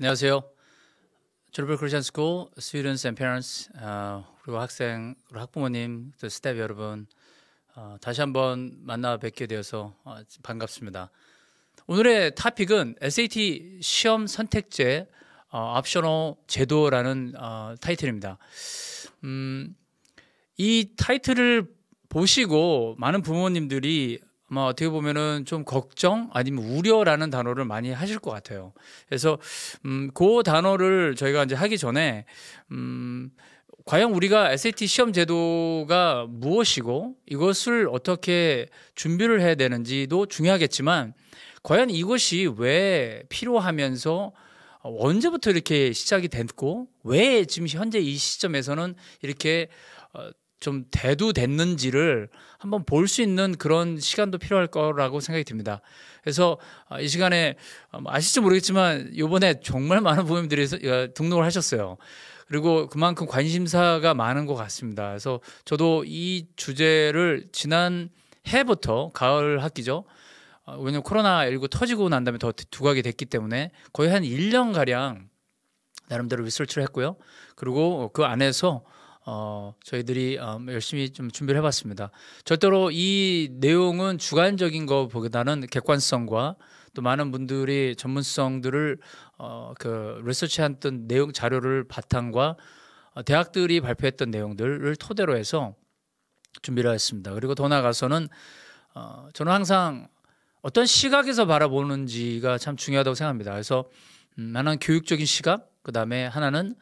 안녕하세요. 졸업을 크리스천 스쿨 students and parents 어, 그리고 학생 그리고 학부모님 또 스텝 여러분 어, 다시 한번 만나 뵙게 되어서 어, 반갑습니다. 오늘의 타픽은 SAT 시험 선택제 어, 옵셔널 제도라는 어, 타이틀입니다. 음, 이 타이틀을 보시고 많은 부모님들이 아마 어떻게 보면은 좀 걱정 아니면 우려라는 단어를 많이 하실 것 같아요. 그래서 음, 그 단어를 저희가 이제 하기 전에 음, 과연 우리가 SAT 시험 제도가 무엇이고 이것을 어떻게 준비를 해야 되는지도 중요하겠지만 과연 이것이 왜 필요하면서 어, 언제부터 이렇게 시작이 됐고 왜 지금 현재 이 시점에서는 이렇게 좀 대두됐는지를 한번 볼 수 있는 그런 시간도 필요할 거라고 생각이 듭니다. 그래서 아, 이 시간에 음, 아실지 모르겠지만 이번에 정말 많은 부모님들이 어, 등록을 하셨어요. 그리고 그만큼 관심사가 많은 것 같습니다. 그래서 저도 이 주제를 지난 해부터 가을 학기죠. 어, 왜냐면 코로나19 터지고 난 다음에 더 두각이 됐기 때문에 거의 한 1년가량 나름대로 리서치를 했고요. 그리고 그 안에서 어, 저희들이 어, 열심히 좀 준비를 해봤습니다. 절대로 이 내용은 주관적인 것보다는 객관성과 또 많은 분들이 전문성들을 어, 그 리서치했던 내용 자료를 바탕과 어, 대학들이 발표했던 내용들을 토대로 해서 준비를 했습니다. 그리고 더 나아가서는 어, 저는 항상 어떤 시각에서 바라보는지가 참 중요하다고 생각합니다. 그래서 음, 하나는 교육적인 시각, 그 다음에 하나는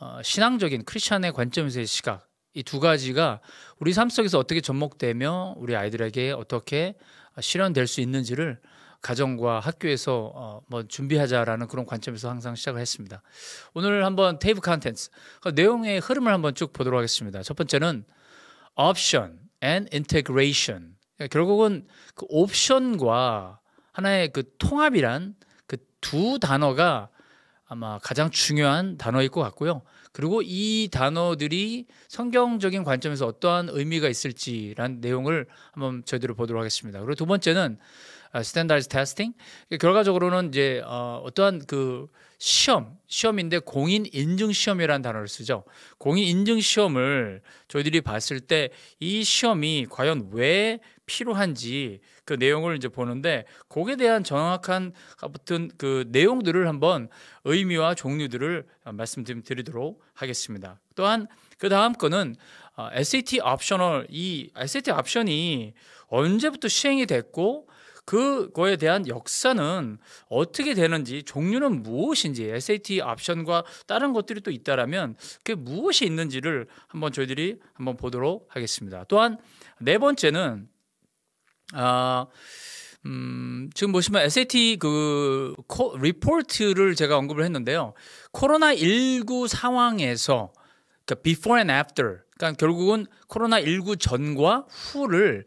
어, 신앙적인 크리스천의 관점에서의 시각 이 두 가지가 우리 삶 속에서 어떻게 접목되며 우리 아이들에게 어떻게 실현될 수 있는지를 가정과 학교에서 어, 뭐 준비하자라는 그런 관점에서 항상 시작을 했습니다. 오늘 한번 테이프 컨텐츠 그 내용의 흐름을 한번 쭉 보도록 하겠습니다. 첫 번째는 o p and integration 그러니까 결국은 그 옵션과 하나의 그 통합이란 그 두 단어가 아마 가장 중요한 단어일 것 같고요. 그리고 이 단어들이 성경적인 관점에서 어떠한 의미가 있을지라는 내용을 한번 저희들이 보도록 하겠습니다. 그리고 두 번째는 스탠다드 아, 테스팅 결과적으로는 이제 어, 어떠한 그 시험 시험인데 공인 인증 시험이라는 단어를 쓰죠. 공인 인증 시험을 저희들이 봤을 때 이 시험이 과연 왜 필요한지 그 내용을 이제 보는데 거기에 대한 정확한 아무튼 그 내용들을 한번 의미와 종류들을 말씀드리도록 하겠습니다. 또한 그 다음 거는 어, SAT 옵셔널 이 SAT 옵션이 언제부터 시행이 됐고 그거에 대한 역사는 어떻게 되는지 종류는 무엇인지 SAT 옵션과 다른 것들이 또 있다라면 그게 무엇이 있는지를 한번 저희들이 한번 보도록 하겠습니다. 또한 네 번째는 아 음, 지금 보시면 SAT 그 코, 리포트를 제가 언급을 했는데요. 코로나 19 상황에서 그 before and after 그러니까 결국은 코로나 19 전과 후를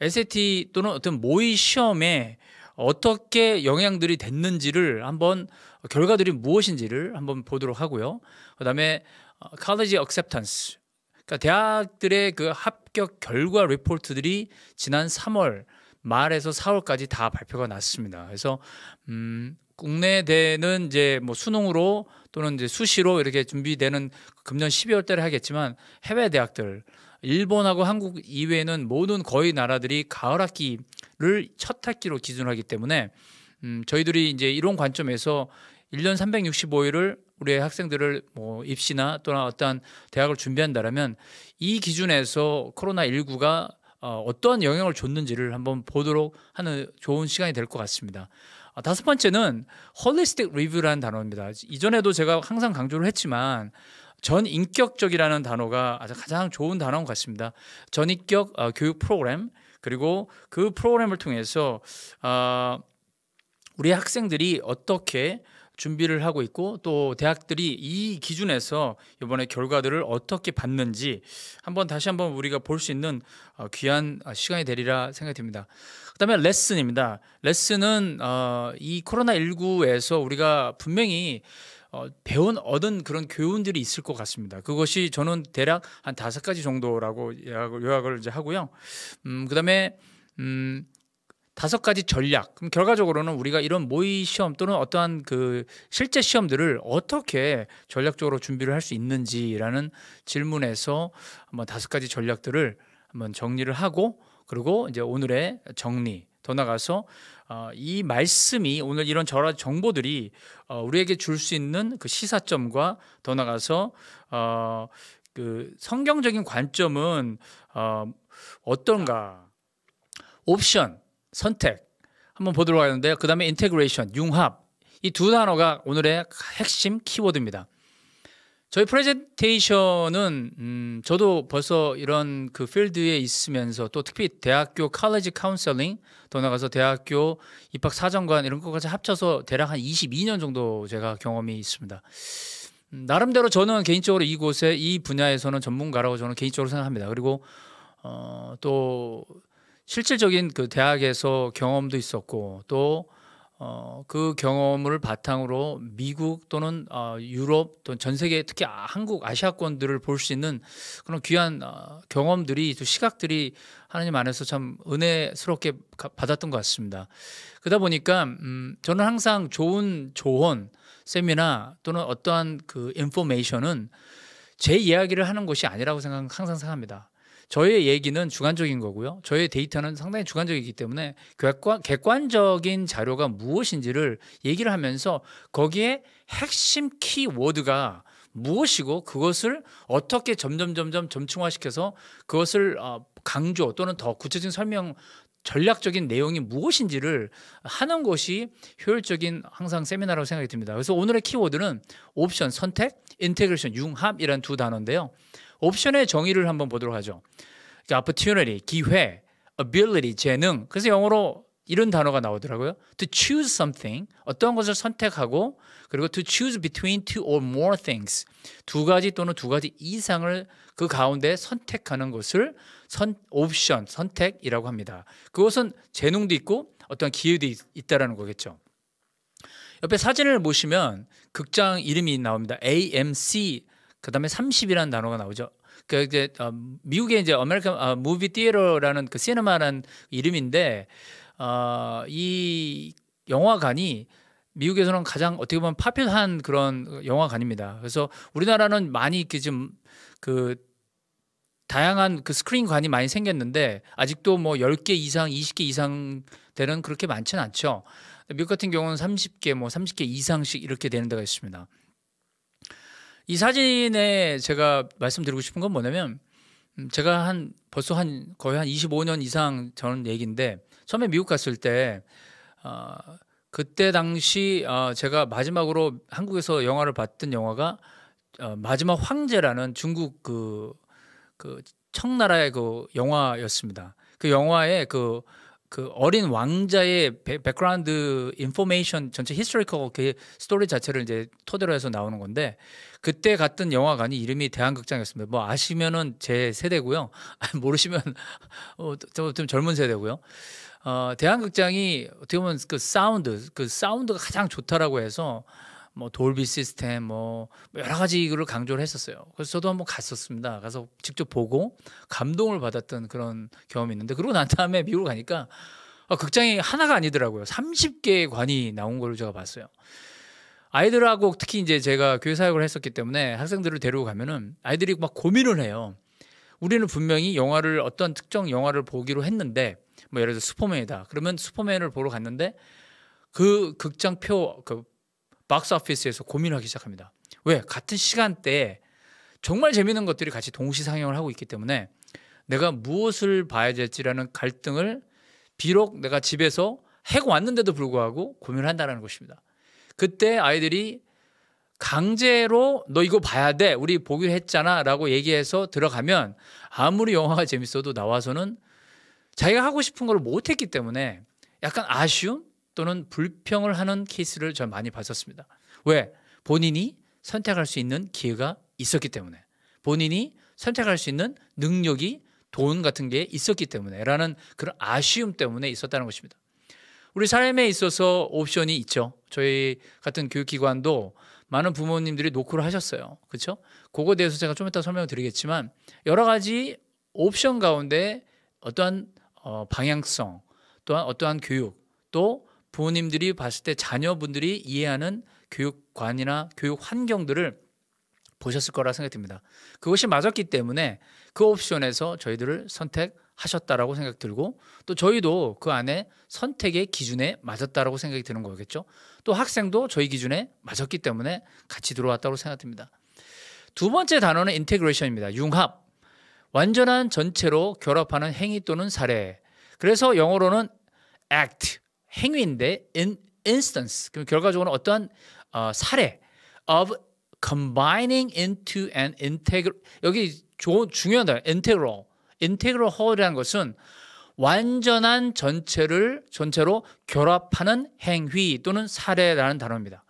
SAT 또는 어떤 모의 시험에 어떻게 영향들이 됐는지를 한번 결과들이 무엇인지를 한번 보도록 하고요. 그다음에 어, college acceptance 그러니까 대학들의 그 합격 결과 리포트들이 지난 3월 말에서 4월까지 다 발표가 났습니다. 그래서 음 국내 대는 이제 뭐 수능으로 또는 이제 수시로 이렇게 준비되는 금년 12월 달에 하겠지만 해외 대학들 일본하고 한국 이외에는 모든 거의 나라들이 가을 학기를 첫 학기로 기준하기 때문에 음, 저희들이 이제 이런 관점에서 1년 365일을 우리의 학생들을 뭐 입시나 또는 어떠한 대학을 준비한다라면 이 기준에서 코로나 19가 어, 어떠한 영향을 줬는지를 한번 보도록 하는 좋은 시간이 될 것 같습니다. 아, 다섯 번째는 홀리스틱 리뷰라는 단어입니다. 이전에도 제가 항상 강조를 했지만 전인격적이라는 단어가 아주 가장 좋은 단어인 것 같습니다. 전인격 어, 교육 프로그램 그리고 그 프로그램을 통해서 어, 우리 학생들이 어떻게 준비를 하고 있고 또 대학들이 이 기준에서 이번에 결과들을 어떻게 봤는지 한번 다시 한번 우리가 볼 수 있는 어, 귀한 시간이 되리라 생각이 니다 그다음에 레슨입니다. 레슨은 이 코로나 19에서 우리가 분명히 어, 배운 얻은 그런 교훈들이 있을 것 같습니다. 그것이 저는 대략 한 다섯 가지 정도라고 요약을, 요약을 이제 하고요. 음, 그다음에 음, 다섯 가지 전략. 그럼 결과적으로는 우리가 이런 모의 시험 또는 어떠한 그 실제 시험들을 어떻게 전략적으로 준비를 할 수 있는지라는 질문에서 한번 다섯 가지 전략들을 한번 정리를 하고 그리고 이제 오늘의 정리 더 나가서 어, 이 말씀이 오늘 이런 저러 정보들이 어, 우리에게 줄 수 있는 그 시사점과 더 나가서 어, 그 성경적인 관점은 어, 어떤가 옵션 선택 한번 보도록 하는데요. 겠그 다음에 인테그레이션 융합 이 두 단어가 오늘의 핵심 키워드입니다. 저희 프레젠테이션은 음, 저도 벌써 이런 그 필드에 있으면서 또 특히 대학교 칼리지 카운셀링 더 나가서 대학교 입학 사정관 이런 것까지 합쳐서 대략 한 22년 정도 제가 경험이 있습니다. 음, 나름대로 저는 개인적으로 이곳에 이 분야에서는 전문가라고 저는 개인적으로 생각합니다. 그리고 어, 또 실질적인 그 대학에서 경험도 있었고 또 어, 그 경험을 바탕으로 미국 또는 어, 유럽 또는 전 세계 특히 아, 한국 아시아권들을 볼 수 있는 그런 귀한 어, 경험들이 또 시각들이 하나님 안에서 참 은혜스럽게 가, 받았던 것 같습니다. 그러다 보니까 음, 저는 항상 좋은 조언, 세미나 또는 어떠한 그 인포메이션은 제 이야기를 하는 것이 아니라고 생각 항상 생각합니다. 저의 얘기는 주관적인 거고요. 저의 데이터는 상당히 주관적이기 때문에 객관, 객관적인 자료가 무엇인지를 얘기를 하면서 거기에 핵심 키워드가 무엇이고 그것을 어떻게 점점 점점 점층화시켜서 그것을 어, 강조 또는 더 구체적인 설명 전략적인 내용이 무엇인지를 하는 것이 효율적인 항상 세미나라고 생각이 듭니다. 그래서 오늘의 키워드는 옵션, 선택, 인테그레이션, 융합이란 두 단어인데요. 옵션의 정의를 한번 보도록 하죠. 그러니까 opportunity, 기회, ability, 재능. 그래서 영어로 이런 단어가 나오더라고요. To choose something, 어떤 것을 선택하고, 그리고 to choose between two or more things, 두 가지 또는 두 가지 이상을 그 가운데 선택하는 것을 선, 옵션, 선택이라고 합니다. 그것은 재능도 있고 어떤 기회도 있, 다라는 거겠죠. 옆에 사진을 보시면 극장 이름이 나옵니다. AMC 그다음에 30이라는 단어가 나오죠. 그 이제 어, 미국의 이제 아메리칸 어, 무비 디에로라는 그 시네마라는 이름인데 어, 이 영화관이 미국에서는 가장 어떻게 보면 파퓰한 그런 영화관입니다. 그래서 우리나라는 많이 이렇그 다양한 그 스크린관이 많이 생겼는데 아직도 뭐 10개 이상, 20개 이상 되는 그렇게 많지는 않죠. 미국 같은 경우는 30개, 뭐 30개 이상씩 이렇게 되는 데가 있습니다. 이 사진에 제가 말씀드리고 싶은 건 뭐냐면 음, 제가 한 벌써 한 거의 한 25년 이상 저는 얘기인데 처음에 미국 갔을 때 어, 그때 당시 어, 제가 마지막으로 한국에서 영화를 봤던 영화가 어, 마지막 황제라는 중국 그, 그 청나라의 그 영화였습니다. 그영화에그 그 어린 왕자의 배, 백그라운드 인포메이션 전체 히스토리컬 그 스토리 자체를 이제 토대로 해서 나오는 건데 그때 갔던 영화관이 이름이 대한극장이었습니다. 뭐 아시면은 제 세대고요. 모르시면 어, 좀, 좀 젊은 세대고요. 어, 대한극장이 어떻게 보면 그 사운드 그 사운드가 가장 좋다라고 해서 뭐 돌비 시스템 뭐, 뭐 여러 가지 이거를 강조를 했었어요. 그래서 저도 한번 갔었습니다. 가서 직접 보고 감동을 받았던 그런 경험이 있는데 그러고 난 다음에 미국을 가니까 아, 극장이 하나가 아니더라고요. 30개의 관이 나온 걸 제가 봤어요. 아이들하고 특히 이제 제가 교회 사역을 했었기 때문에 학생들을 데리고 가면은 아이들이 막 고민을 해요. 우리는 분명히 영화를 어떤 특정 영화를 보기로 했는데 뭐 예를 들어 슈퍼맨이다. 그러면 슈퍼맨을 보러 갔는데 그 극장표 그 박스오피스에서 고민하기 시작합니다. 왜? 같은 시간대에 정말 재미있는 것들이 같이 동시 상영을 하고 있기 때문에 내가 무엇을 봐야 될지라는 갈등을 비록 내가 집에서 해고 왔는데도 불구하고 고민을 한다는 것입니다. 그때 아이들이 강제로 너 이거 봐야 돼. 우리 보기로 했잖아. 라고 얘기해서 들어가면 아무리 영화가 재밌어도 나와서는 자기가 하고 싶은 걸 못했기 때문에 약간 아쉬움? 또는 불평을 하는 케이스를 저 많이 봤었습니다. 왜? 본인이 선택할 수 있는 기회가 있었기 때문에 본인이 선택할 수 있는 능력이 돈 같은 게 있었기 때문에 라는 그런 아쉬움 때문에 있었다는 것입니다. 우리 삶에 있어서 옵션이 있죠. 저희 같은 교육기관도 많은 부모님들이 노크를 하셨어요. 그렇죠? 그거에 대해서 제가 좀 이따 설명을 드리겠지만 여러 가지 옵션 가운데 어떠한 어, 방향성 또한 어떠한 교육 또 부모님들이 봤을 때 자녀분들이 이해하는 교육관이나 교육 환경들을 보셨을 거라 생각됩니다. 그것이 맞았기 때문에 그 옵션에서 저희들을 선택하셨다라고 생각 들고 또 저희도 그 안에 선택의 기준에 맞았다라고 생각이 드는 거겠죠. 또 학생도 저희 기준에 맞았기 때문에 같이 들어왔다고 생각됩니다. 두 번째 단어는 인테그레이션입니다. 융합. 완전한 전체로 결합하는 행위 또는 사례. 그래서 영어로는 act 행위인데 in instance 그럼 결과적으로는 어떠한 어, 사례 of combining into an integral 여기 조, 중요한 단어 integral integral whole이라는 것은 완전한 전체를 전체로 결합하는 행위 또는 사례라는 단어입니다.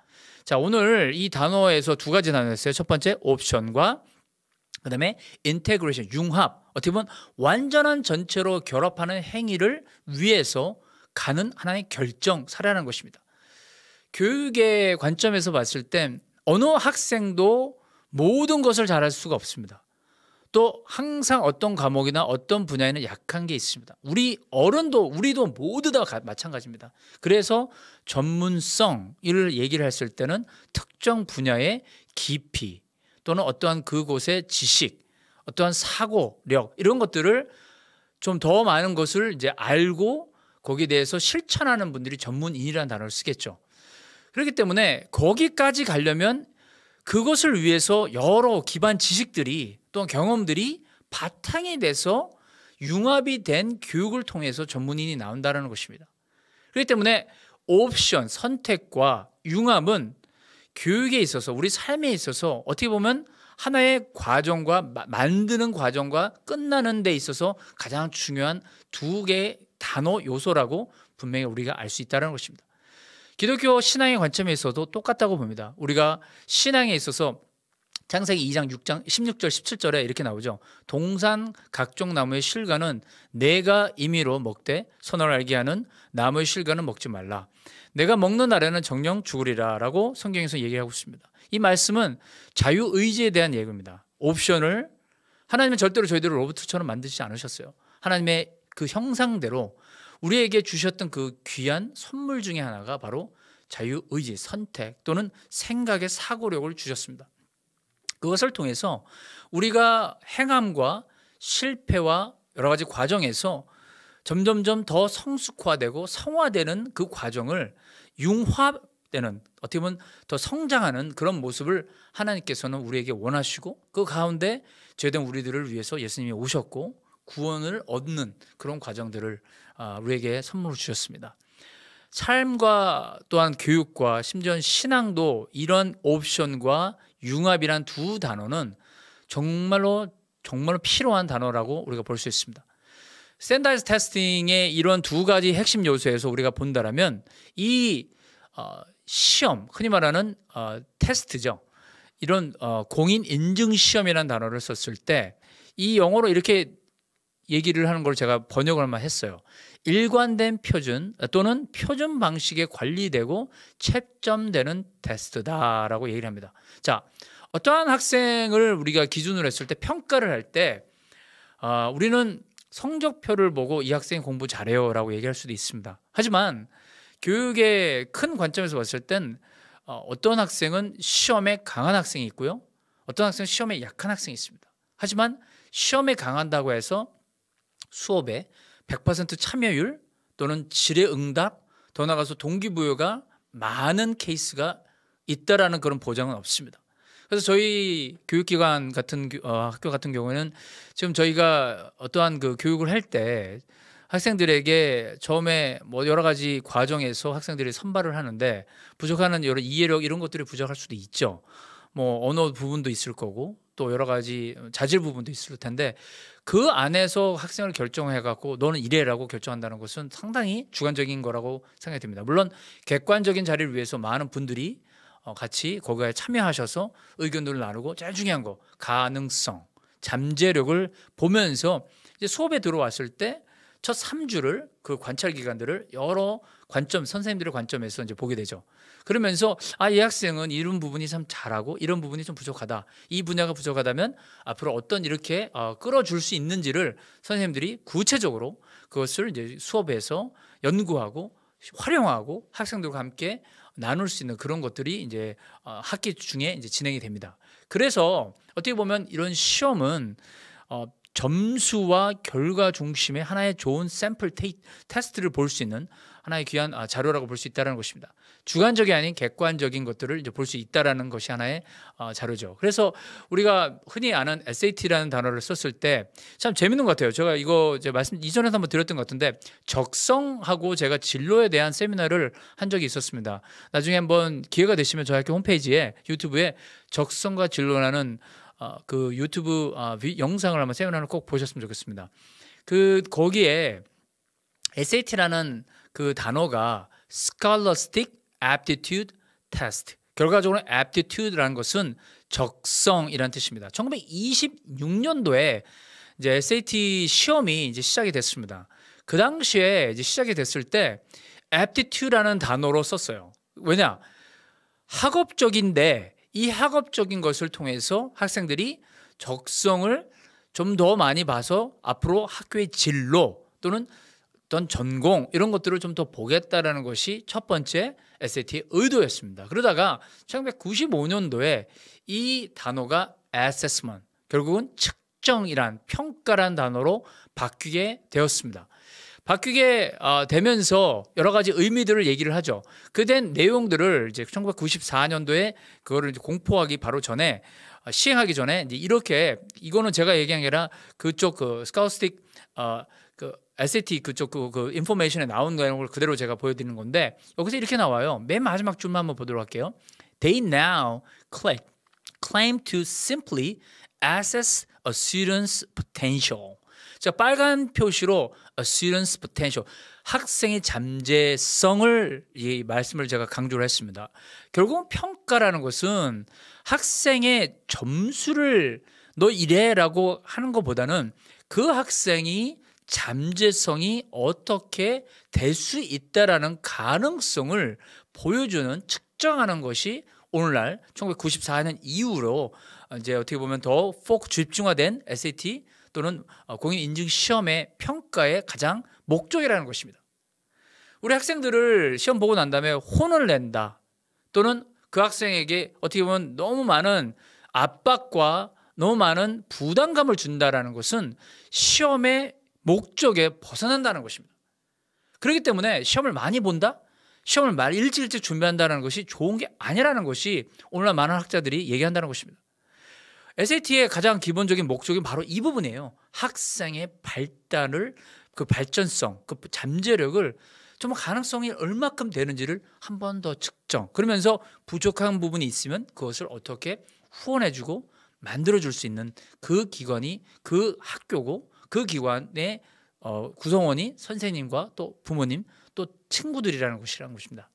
자 오늘 이 단어에서 두 가지 단어였어요. 첫 번째 옵션과 그 다음에 인테그레이션 융합 어떻게 보면 완전한 전체로 결합하는 행위를 위해서 가는 하나의 결정사례라는 것입니다. 교육의 관점에서 봤을 땐 어느 학생도 모든 것을 잘할 수가 없습니다. 또 항상 어떤 과목이나 어떤 분야에는 약한 게 있습니다. 우리 어른도 우리도 모두 다 마찬가지입니다. 그래서 전문성을 얘기를 했을 때는 특정 분야의 깊이 또는 어떠한 그곳의 지식, 어떠한 사고력 이런 것들을 좀 더 많은 것을 이제 알고 거기에 대해서 실천하는 분들이 전문인이라는 단어를 쓰겠죠. 그렇기 때문에 거기까지 가려면 그것을 위해서 여러 기반 지식들이 또 경험들이 바탕이 돼서 융합이 된 교육을 통해서 전문인이 나온다는 것입니다. 그렇기 때문에 옵션, 선택과 융합은 교육에 있어서 우리 삶에 있어서 어떻게 보면 하나의 과정과 만드는 과정과 끝나는 데 있어서 가장 중요한 두 개의 단어 요소라고 분명히 우리가 알 수 있다는 것입니다. 기독교 신앙의 관점에서도 똑같다고 봅니다. 우리가 신앙에 있어서 창세기 2장 6장 16절 17절에 이렇게 나오죠. 동산 각종 나무의 실과는 내가 임의로 먹되 선을 알게 하는 나무의 실과는 먹지 말라. 내가 먹는 날에는 정령 죽으리라라고 성경에서 얘기하고 있습니다. 이 말씀은 자유 의지에 대한 예고입니다. 옵션을 하나님은 절대로 저희들을 로봇처럼 만드시지 않으셨어요. 하나님의 그 형상대로 우리에게 주셨던 그 귀한 선물 중의 하나가 바로 자유의지, 선택 또는 생각의 사고력을 주셨습니다. 그것을 통해서 우리가 행함과 실패와 여러 가지 과정에서 점점점 더 성숙화되고 성화되는 그 과정을 융화되는 어떻게 보면 더 성장하는 그런 모습을 하나님께서는 우리에게 원하시고 그 가운데 죄된 우리들을 위해서 예수님이 오셨고 구원을 얻는 그런 과정들을 아, 우리에게 선물로 주셨습니다. 삶과 또한 교육과 심지어 신앙도 이런 옵션과 융합이란 두 단어는 정말로 정말로 필요한 단어라고 우리가 볼 수 있습니다. 스탠다드 테스팅의 이런 두 가지 핵심 요소에서 우리가 본다라면 이 어, 시험, 흔히 말하는 어, 테스트죠. 이런 어, 공인 인증 시험이라는 단어를 썼을 때 이 영어로 이렇게 얘기를 하는 걸 제가 번역을 한 번 했어요. 일관된 표준 또는 표준 방식에 관리되고 채점되는 테스트다라고 얘기를 합니다. 자, 어떠한 학생을 우리가 기준으로 했을 때 평가를 할 때 어, 우리는 성적표를 보고 이 학생이 공부 잘해요라고 얘기할 수도 있습니다. 하지만 교육의 큰 관점에서 봤을 땐 어, 어떤 학생은 시험에 강한 학생이 있고요. 어떤 학생은 시험에 약한 학생이 있습니다. 하지만 시험에 강한다고 해서 수업에 100% 참여율 또는 질의 응답 더 나가서 동기부여가 많은 케이스가 있다라는 그런 보장은 없습니다. 그래서 저희 교육기관 같은 어, 학교 같은 경우에는 지금 저희가 어떠한 그 교육을 할 때 학생들에게 처음에 뭐 여러 가지 과정에서 학생들이 선발을 하는데 부족하는 여러 이해력 이런 것들이 부족할 수도 있죠. 뭐 언어 부분도 있을 거고 또 여러 가지 자질 부분도 있을 텐데 그 안에서 학생을 결정해 갖고 너는 이래라고 결정한다는 것은 상당히 주관적인 거라고 생각이 듭니다. 물론 객관적인 자리를 위해서 많은 분들이 어, 같이 거기에 참여하셔서 의견들을 나누고 제일 중요한 거 가능성, 잠재력을 보면서 이제 수업에 들어왔을 때 첫 3주를 그 관찰 기간들을 여러 관점 선생님들의 관점에서 이제 보게 되죠. 그러면서 아, 이 학생은 이런 부분이 참 잘하고 이런 부분이 좀 부족하다. 이 분야가 부족하다면 앞으로 어떤 이렇게 어, 끌어줄 수 있는지를 선생님들이 구체적으로 그것을 이제 수업에서 연구하고 활용하고 학생들과 함께 나눌 수 있는 그런 것들이 이제 어, 학기 중에 이제 진행이 됩니다. 그래서 어떻게 보면 이런 시험은 어, 점수와 결과 중심의 하나의 좋은 샘플 테스트를 볼 수 있는 하나의 귀한 아, 자료라고 볼 수 있다는 것입니다. 주관적이 아닌 객관적인 것들을 이제 볼 수 있다라는 것이 하나의 어, 자료죠. 그래서 우리가 흔히 아는 SAT라는 단어를 썼을 때 참 재밌는 것 같아요. 제가 이거 제 말씀 이전에도 한번 드렸던 것 같은데 적성하고 제가 진로에 대한 세미나를 한 적이 있었습니다. 나중에 한번 기회가 되시면 저희 학교 홈페이지에 유튜브에 적성과 진로라는 어, 그 유튜브 어, 아, 비, 영상을 한번 세미나를 꼭 보셨으면 좋겠습니다. 그 거기에 SAT라는 그 단어가 scholastic aptitude test. 결과적으로 aptitude라는 것은 적성이란 뜻입니다. 1926년도에 이제 SAT 시험이 이제 시작이 됐습니다. 그 당시에 이제 시작이 됐을 때 aptitude라는 단어로 썼어요. 왜냐? 학업적인데 이 학업적인 것을 통해서 학생들이 적성을 좀 더 많이 봐서 앞으로 학교의 진로 또는 어떤 전공 이런 것들을 좀 더 보겠다라는 것이 첫 번째 SAT의 도였습니다 그러다가 1995년도에 이 단어가 assessment 결국은 측정이란 평가란 단어로 바뀌게 되었습니다. 바뀌게 어, 되면서 여러 가지 의미들을 얘기를 하죠. 그 된 내용들을 이제 1994년도에 그거를 공포하기 바로 전에 어, 시행하기 전에 이렇게 이거는 제가 얘기한 게 아니라 그쪽 그 스카우스틱 어, SAT 그쪽 그, 그 인포메이션에 나온 걸 그대로 제가 보여드리는 건데 여기서 이렇게 나와요. 맨 마지막 줄만 한번 보도록 할게요. They now claim, claim to simply assess a student's potential. 자 빨간 표시로 a student's potential 학생의 잠재성을 이 말씀을 제가 강조를 했습니다. 결국 평가라는 것은 학생의 점수를 너 이래라고 하는 것보다는 그 학생이 잠재성이 어떻게 될 수 있다라는 가능성을 보여주는 측정하는 것이 오늘날 1994년 이후로 이제 어떻게 보면 더폭 집중화된 SAT 또는 어, 공인 인증 시험의 평가의 가장 목적이라는 것입니다. 우리 학생들을 시험 보고 난 다음에 혼을 낸다 또는 그 학생에게 어떻게 보면 너무 많은 압박과 너무 많은 부담감을 준다라는 것은 시험의 목적에 벗어난다는 것입니다. 그렇기 때문에 시험을 많이 본다? 시험을 말 일찍 일찍 준비한다는 것이 좋은 게 아니라는 것이 오늘날 많은 학자들이 얘기한다는 것입니다. SAT의 가장 기본적인 목적이 바로 이 부분이에요. 학생의 발달을 그 발전성, 그 잠재력을 정말 가능성이 얼마큼 되는지를 한 번 더 측정. 그러면서 부족한 부분이 있으면 그것을 어떻게 후원해주고 만들어줄 수 있는 그 기관이 그 학교고 그 기관의 어, 구성원이 선생님과 또 부모님 또 친구들이라는 곳이라는 곳입니다.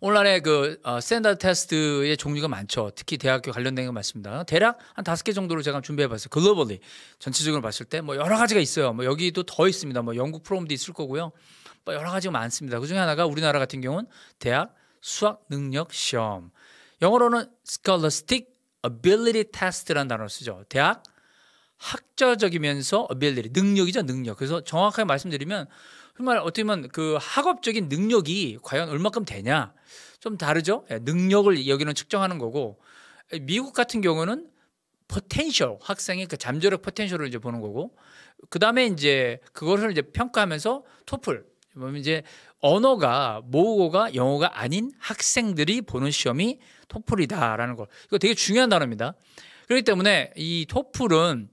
오늘날에 그 어, 스탠다드 테스트의 종류가 많죠. 특히 대학교 관련된 거 많습니다. 대략 한 다섯 개 정도로 제가 준비해봤어요. 글로벌리 전체적으로 봤을 때 뭐 여러 가지가 있어요. 뭐 여기도 더 있습니다. 뭐 영국 프롬도 있을 거고요. 뭐 여러 가지가 많습니다. 그 중에 하나가 우리나라 같은 경우는 대학 수학 능력 시험. 영어로는 Scholastic Ability Test라는 단어를 쓰죠. 대학 학자적이면서 a b i 능력이죠 능력 그래서 정확하게 말씀드리면 정말 어떻게 보면 그 학업적인 능력이 과연 얼마큼 되냐 좀 다르죠 예, 능력을 여기는 측정하는 거고 미국 같은 경우는 포텐셜 학생의 그 잠재력 포텐셜을 이제 보는 거고 그 다음에 이제 그것을 이제 평가하면서 토플 뭐면 이제 언어가 모국어가 영어가 아닌 학생들이 보는 시험이 토플이다라는 거 이거 되게 중요한 단어입니다 그렇기 때문에 이 토플은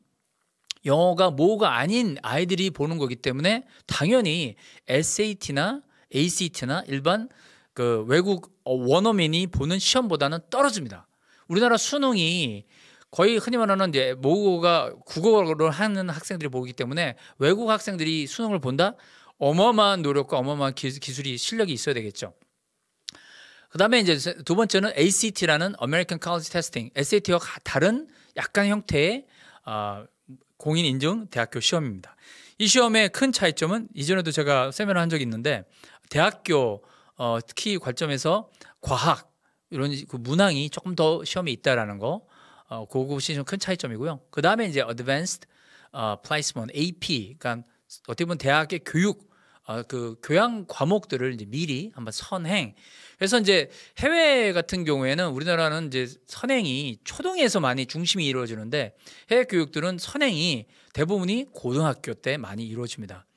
영어가 모가 어 아닌 아이들이 보는 거기 때문에 당연히 SAT나 ACT나 일반 그 외국 어, 원어민이 보는 시험보다는 떨어집니다. 우리나라 수능이 거의 흔히 말하는 이제 모국어가 국어를 하는 학생들이 보기 때문에 외국 학생들이 수능을 본다? 어마어마한 노력과 어마어마한 기술이 실력이 있어야 되겠죠. 그다음에 이제 두 번째는 ACT라는 American College Testing, SAT와 다른 약간 형태의 어, 공인 인증 대학교 시험입니다. 이 시험의 큰 차이점은 이전에도 제가 세미나 한 적이 있는데 대학교 어, 특히 관점에서 과학 이런 그 문항이 조금 더 시험이 있다라는 거 어, 그것이 좀 큰 차이점이고요. 그 다음에 이제 Advanced 어, Placement AP 그러니까 어떻게 보면 대학의 교육 어, 그 교양 과목들을 이제 미리 한번 선행. 그래서 이제 해외 같은 경우에는 우리나라는 이제 선행이 초등에서 많이 중심이 이루어지는데 해외 교육들은 선행이 대부분이 고등학교 때 많이 이루어집니다.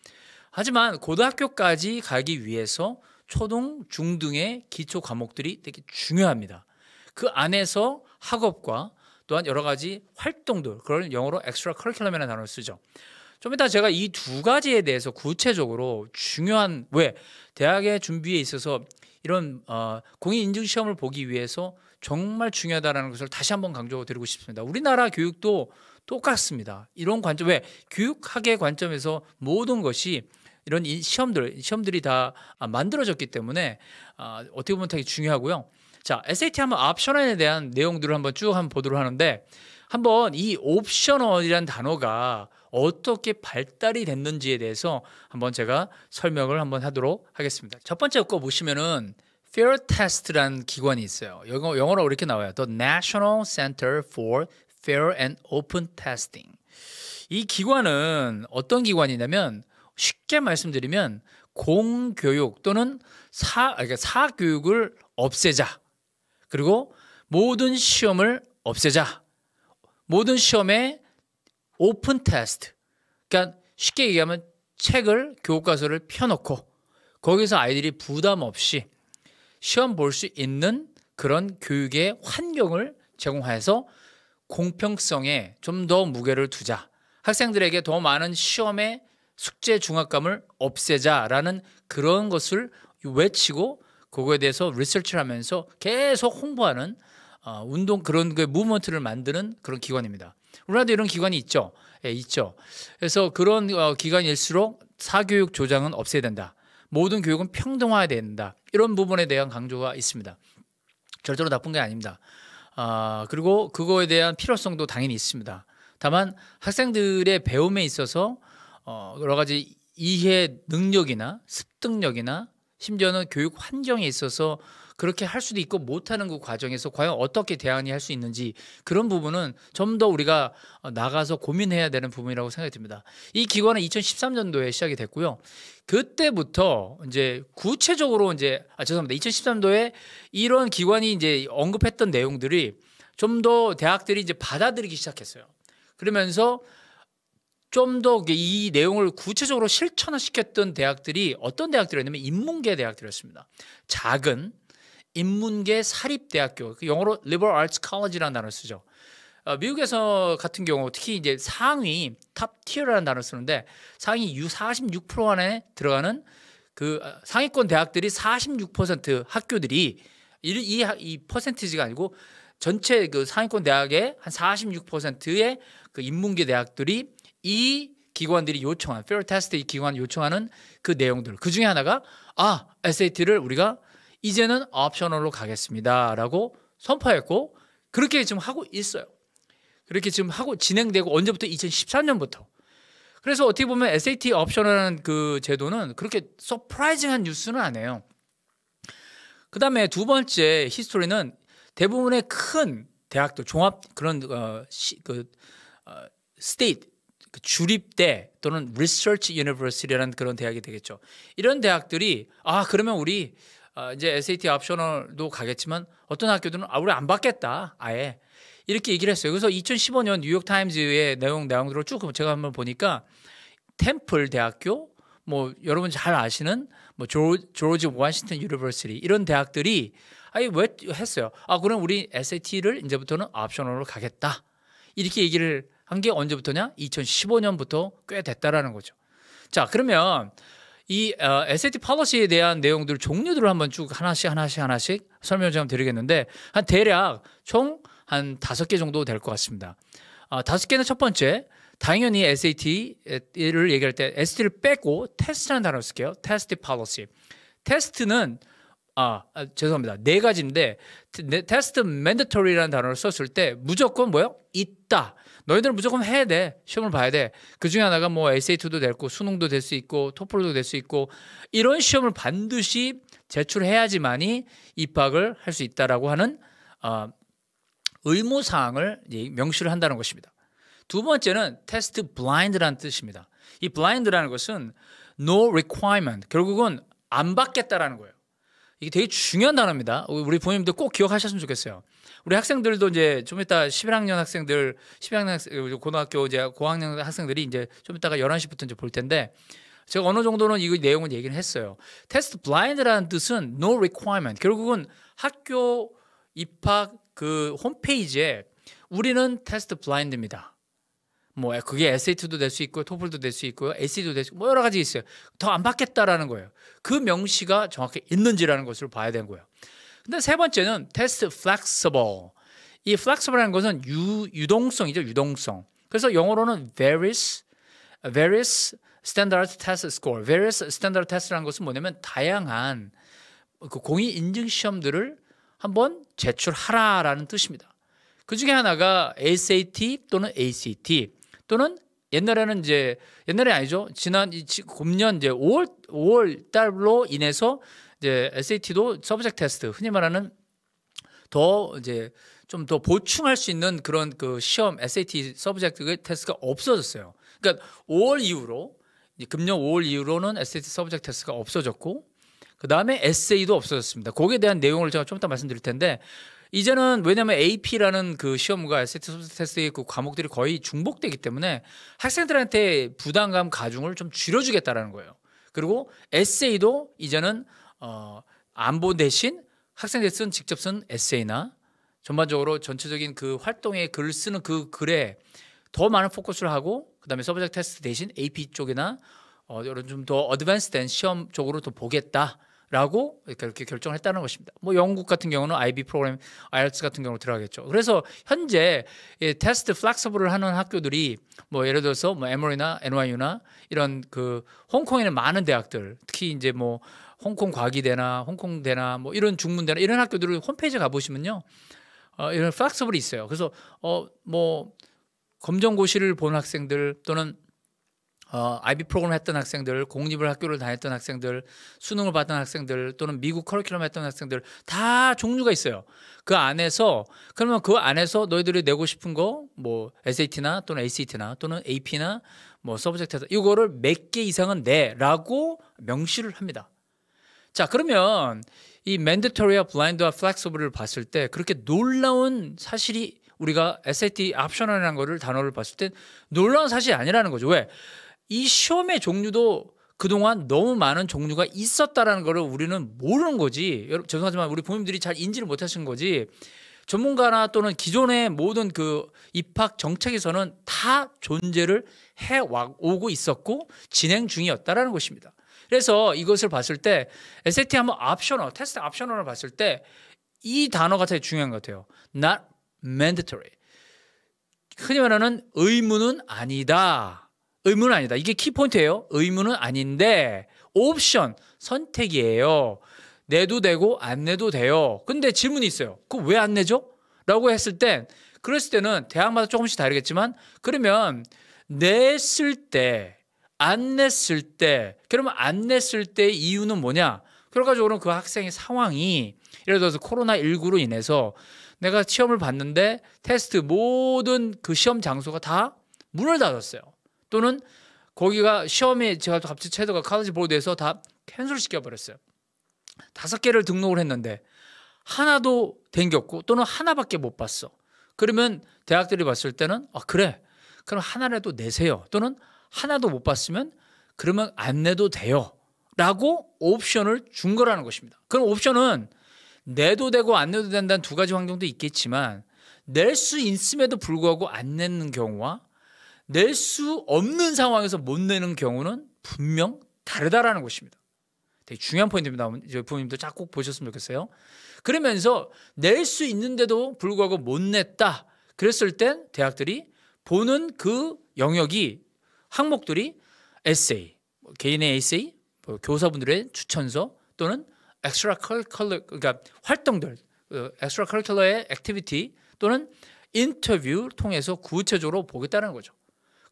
하지만 고등학교까지 가기 위해서 초등, 중등의 기초 과목들이 되게 중요합니다. 그 안에서 학업과 또한 여러 가지 활동들, 그걸 영어로 엑스트라 커리큘럼이라는 단어를 쓰죠. 좀 이따 제가 이 두 가지에 대해서 구체적으로 중요한 왜 대학의 준비에 있어서 이런 어, 공인 인증 시험을 보기 위해서 정말 중요하다라는 것을 다시 한번 강조드리고 싶습니다. 우리나라 교육도 똑같습니다. 이런 관점 왜 교육학의 관점에서 모든 것이 이런 시험들 시험들이 다 아, 만들어졌기 때문에 아, 어떻게 보면 되게 중요하고요. 자 SAT 하면 옵셔널에 대한 내용들을 한번 쭉 한번 보도록 하는데 한번 이옵션원이란 단어가 어떻게 발달이 됐는지에 대해서 한번 제가 설명을 한번 하도록 하겠습니다. 첫 번째 거 보시면은 f a r Test라는 기관이 있어요. 영어, 영어로 이렇게 나와요. The National Center for Fair and Open Testing. 이 기관은 어떤 기관이냐면 쉽게 말씀드리면 공교육 또는 사, 아, 그러니까 사교육을 없애자. 그리고 모든 시험을 없애자. 모든 시험에 오픈 테스트. 그러니까 쉽게 얘기하면 책을 교과서를 펴놓고 거기서 아이들이 부담 없이 시험 볼 수 있는 그런 교육의 환경을 제공해서 공평성에 좀 더 무게를 두자. 학생들에게 더 많은 시험의 숙제 중압감을 없애자라는 그런 것을 외치고 그거에 대해서 리서치를 하면서 계속 홍보하는 어, 운동 그런 그무먼트를 만드는 그런 기관입니다. 우리나라도 이런 기관이 있죠. 예, 있죠. 그래서 그런 어, 기관일수록 사교육 조장은 없애야 된다. 모든 교육은 평등화해야 된다. 이런 부분에 대한 강조가 있습니다. 절대로 나쁜 게 아닙니다. 아, 그리고 그거에 대한 필요성도 당연히 있습니다. 다만 학생들의 배움에 있어서 어, 여러 가지 이해 능력이나 습득력이나 심지어는 교육 환경에 있어서 그렇게 할 수도 있고 못하는 그 과정에서 과연 어떻게 대안이 할 수 있는지 그런 부분은 좀 더 우리가 어, 나가서 고민해야 되는 부분이라고 생각이 듭니다. 이 기관은 2013년도에 시작이 됐고요. 그때부터 이제 구체적으로 이제 아 죄송합니다. 2013년도에 이런 기관이 이제 언급했던 내용들이 좀 더 대학들이 이제 받아들이기 시작했어요. 그러면서 좀 더 이 내용을 구체적으로 실천시켰던 대학들이 어떤 대학들이었냐면 인문계 대학들이었습니다. 작은 인문계 사립대학교, 그 영어로 Liberal Arts College라는 단어를 쓰죠. 어, 미국에서 같은 경우 특히 이제 상위 탑 티어라는 단어를 쓰는데 상위 46% 안에 들어가는 그 어, 상위권 대학들이 46% 학교들이 이, 이, 이 퍼센티지가 아니고 전체 그 상위권 대학의 한 46%의 그 인문계 대학들이 이 기관들이 요청한 페어 테스트 이 기관 요청하는 그 내용들 그 중에 하나가 아 SAT를 우리가 이제는 옵셔널로 가겠습니다. 라고 선포했고 그렇게 지금 하고 있어요. 그렇게 지금 하고 진행되고 언제부터 2014년부터. 그래서 어떻게 보면 SAT 옵셔널이라는 그 제도는 그렇게 서프라이징한 뉴스는 아니에요. 그 다음에 두 번째 히스토리는 대부분의 큰 대학도 종합 그런 어, 시, 그 어, 스테이트 그 주립대 또는 리서치 유니버시티라는 그런 대학이 되겠죠. 이런 대학들이 아 그러면 우리 어, 이제 SAT 옵셔널도 가겠지만 어떤 학교들은 아 우리 안 받겠다 아예 이렇게 얘기를 했어요. 그래서 2015년 뉴욕 타임즈의 내용 내용들을 쭉 제가 한번 보니까 템플 대학교 뭐 여러분 잘 아시는 뭐 조, 조지 워싱턴 유니버시티 이런 대학들이 아니 왜 했어요? 아 그럼 우리 SAT를 이제부터는 옵셔널로 가겠다 이렇게 얘기를 한 게 언제부터냐? 2015년부터 꽤 됐다라는 거죠. 자 그러면 이 어, SAT 팔러시에 대한 내용들 종류들을 한번 쭉 하나씩 하나씩 하나씩 설명좀 드리겠는데 한 대략 총 한 다섯 개 정도 될 것 같습니다. 어, 다섯 어, 개는 첫 번째 당연히 SAT를 얘기할 때 SAT를 빼고 테스트라는 단어를 쓸게요. 테스트 팔러시. 테스트는 아, 아, 죄송합니다. 네 가지인데 테스트 멘더토리라는 단어를 썼을 때 무조건 뭐요? 있다. 너희들 은 무조건 해야 돼. 시험을 봐야 돼. 그 중에 하나가 뭐 에세이투도 될고 수능도 될 수 있고 토플도 될 수 있고 이런 시험을 반드시 제출해야지만이 입학을 할 수 있다라고 하는 어, 의무 사항을 명시를 한다는 것입니다. 두 번째는 테스트 블라인드라는 뜻입니다. 이 블라인드라는 것은 no requirement 결국은 안 받겠다라는 거예요. 이게 되게 중요한 단어입니다. 우리 부모님들 꼭 기억하셨으면 좋겠어요. 우리 학생들도 이제 좀 이따 11학년 학생들, 11학년 학생, 고등학교 이제 고학년 학생들이 이제 좀 이따가 11시부터 이제 볼 텐데 제가 어느 정도는 이 내용을 얘기를 했어요. 테스트 블라인드라는 뜻은 no requirement. 결국은 학교 입학 그 홈페이지에 우리는 테스트 블라인드입니다. 뭐 그게 에세이 t 도될 수 있고 토플도 될 수 있고 에 AC도 될 수 있고 뭐 여러 가지 있어요. 더 안 받겠다라는 거예요. 그 명시가 정확히 있는지라는 것을 봐야 되는 거예요. 근데 세 번째는 테스트 플렉 e x 이플렉 e x i 라는 것은 유, 유동성이죠. 유동성. 그래서 영어로는 various various standard test score. various standard test라는 것은 뭐냐면 다양한 그 공인 인증 시험들을 한번 제출하라라는 뜻입니다. 그 중에 하나가 SAT 또는 ACT. 또는 옛날에는 이제 옛날에 아니죠. 지난 이 금년 이제 5월 5월 달로 인해서 이제 SAT도 서브젝 테스트 흔히 말하는 더 이제 좀 더 보충할 수 있는 그런 그 시험 SAT 서브젝트 테스트가 없어졌어요. 그러니까 5월 이후로 이제 금년 5월 이후로는 SAT 서브젝트 테스트가 없어졌고 그 다음에 에세이도 없어졌습니다. 거기에 대한 내용을 제가 좀 이따 말씀드릴 텐데 이제는 왜냐면 하 AP라는 그 시험과 세트 테스트의 그 과목들이 거의 중복되기 때문에 학생들한테 부담감 가중을 좀 줄여주겠다라는 거예요. 그리고 에세이도 이제는 어, 안보 대신 학생들 쓴 직접 쓴 에세이나 전반적으로 전체적인 그 활동에 글 쓰는 그 글에 더 많은 포커스를 하고 그다음에 서브젝트 테스트 대신 AP 쪽이나 어, 이런 좀 더 어드밴스된 시험 쪽으로 더 보겠다. 라고 이렇게 결정을 했다는 것입니다. 뭐 영국 같은 경우는 IB 프로그램, IELTS 같은 경우 들어가겠죠. 그래서 현재 테스트 플렉서블을 하는 학교들이 뭐 예를 들어서 뭐 에머리나 NYU나 이런 그 홍콩에는 많은 대학들 특히 이제 뭐 홍콩 과기대나 홍콩대나 뭐 이런 중문대나 이런 학교들을 홈페이지에 가보시면요. 어, 이런 플렉서블이 있어요. 그래서 어, 뭐 검정고시를 본 학생들 또는 어, 아이비 프로그램 했던 학생들, 공립을 학교를 다녔던 학생들, 수능을 받던 학생들 또는 미국 커리큘럼 했던 학생들 다 종류가 있어요. 그 안에서 그러면 그 안에서 너희들이 내고 싶은 거뭐 SAT나 또는 ACT나 또는 AP나 뭐 서브젝트 해서 이거를 몇 개 이상은 내라고 명시를 합니다. 자, 그러면 이 mandatory와 blind와 flexible을 봤을 때 그렇게 놀라운 사실이 우리가 SAT 옵셔널이라는 거를 단어를 봤을 때 놀라운 사실이 아니라는 거죠. 왜? 이 시험의 종류도 그동안 너무 많은 종류가 있었다라는 것을 우리는 모르는 거지. 여러분 죄송하지만 우리 부모님들이 잘 인지를 못 하신 거지. 전문가나 또는 기존의 모든 그 입학 정책에서는 다 존재를 해 오고 있었고 진행 중이었다라는 것입니다. 그래서 이것을 봤을 때 SAT 한번 옵셔널 테스트 옵셔널을 봤을 때 이 단어가 되게 중요한 것 같아요. not mandatory. 흔히 말하는 의무는 아니다. 의무는 아니다. 이게 키포인트예요. 의무는 아닌데 옵션 선택이에요. 내도 되고 안 내도 돼요. 근데 질문이 있어요. 그럼 왜안 내죠? 라고 했을 땐 그랬을 때는 대학마다 조금씩 다르겠지만 그러면 냈을 때 안 냈을 때 그러면 안 냈을 때 이유는 뭐냐? 결과적으로는 그 학생의 상황이 예를 들어서 코로나19로 인해서 내가 시험을 봤는데 테스트 모든 그 시험 장소가 다 문을 닫았어요. 또는 거기가 시험에 제가 갑자기 체도가 카드지보드돼서다 캔슬 시켜버렸어요. 다섯 개를 등록을 했는데 하나도 댕겼고 또는 하나밖에 못 봤어. 그러면 대학들이 봤을 때는 아 그래 그럼 하나라도 내세요 또는 하나도 못 봤으면 그러면 안 내도 돼요 라고 옵션을 준 거라는 것입니다. 그럼 옵션은 내도 되고 안 내도 된다는 두 가지 환경도 있겠지만 낼 수 있음에도 불구하고 안 내는 경우와 낼수 없는 상황에서 못 내는 경우는 분명 다르다라는 것입니다. 되게 중요한 포인트입니다. 부모님도 꼭 보셨으면 좋겠어요. 그러면서 낼 수 있는데도 불구하고 못 냈다. 그랬을 땐 대학들이 보는 그 영역이 항목들이 에세이, 뭐 개인의 에세이, 뭐 교사분들의 추천서 또는 엑스트라 커러 그러니까 활동들, 엑스트라 커러의 액티비티 또는 인터뷰를 통해서 구체적으로 보겠다는 거죠.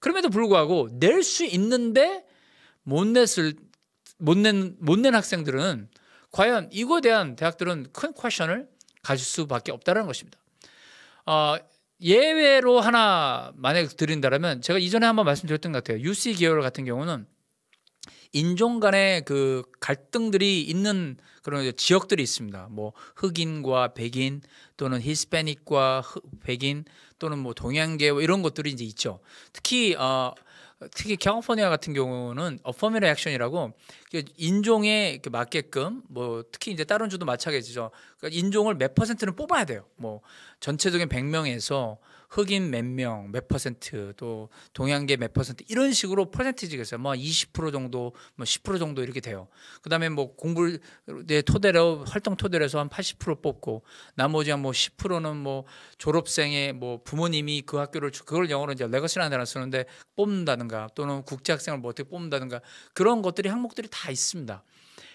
그럼에도 불구하고 낼 수 있는데 못 냈을 못낸 못낸 학생들은 과연 이거에 대한 대학들은 큰 퀘션을 가질 수밖에 없다는 것입니다. 어, 예외로 하나 만약 드린다면 제가 이전에 한번 말씀드렸던 것 같아요. UC 계열 같은 경우는 인종 간의 그 갈등들이 있는 그런 지역들이 있습니다. 뭐 흑인과 백인 또는 히스패닉과 백인 또는 뭐 동양계 뭐 이런 것들이 이제 있죠. 특히 어 특히 캘리포니아 같은 경우는 어퍼미러 액션이라고 인종에 맞게끔 뭐 특히 이제 다른 주도 마찬가지죠. 그러니까 인종을 몇 퍼센트는 뽑아야 돼요. 뭐 전체적인 100명에서 흑인 몇 명, 몇 퍼센트, 또 동양계 몇 퍼센트 이런 식으로 퍼센티지가 있어요. 뭐20% 정도, 뭐 10% 정도 이렇게 돼요. 그다음에 뭐 공부의 토대로 활동 토대로 해서 한 80% 뽑고 나머지 한 뭐 10%는 뭐 졸업생의 뭐 부모님이 그 학교를 그걸 영어로 이제 레거시라는 단어 쓰는데 뽑는다든가 또는 국제 학생을 뭐 어떻게 뽑는다든가 그런 것들이 항목들이 다 있습니다.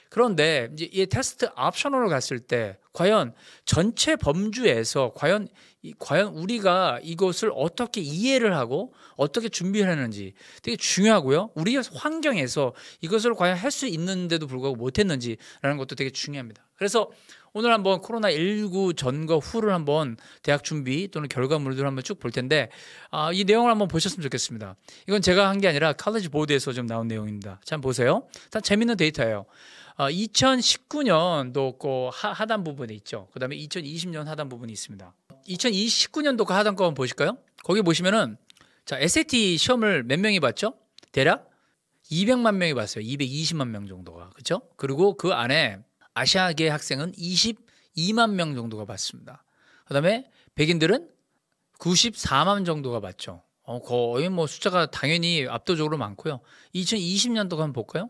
그런데 이제 이 테스트 옵셔널로 갔을 때 과연 전체 범주에서 과연 과연 우리가 이것을 어떻게 이해를 하고 어떻게 준비를 하는지 되게 중요하고요. 우리 환경에서 이것을 과연 할 수 있는데도 불구하고 못했는지라는 것도 되게 중요합니다. 그래서 오늘 한번 코로나 19 전과 후를 한번 대학 준비 또는 결과물들을 한번 쭉 볼 텐데 아, 이 내용을 한번 보셨으면 좋겠습니다. 이건 제가 한 게 아니라 칼리지 보드에서 좀 나온 내용입니다. 참 보세요. 일 재밌는 데이터예요. 어, 아, 2019년도 하단 부분에 있죠. 그 다음에 2020년 하단 부분이 있습니다. 2019년도 하던 거 한번 보실까요? 거기 보시면은 자 SAT 시험을 몇 명이 봤죠? 대략 200만 명이 봤어요. 220만 명 정도가 그렇죠? 그리고 그 안에 아시아계 학생은 22만 명 정도가 봤습니다. 그다음에 백인들은 94만 정도가 봤죠. 어, 거의 뭐 숫자가 당연히 압도적으로 많고요. 2020년도 한번 볼까요?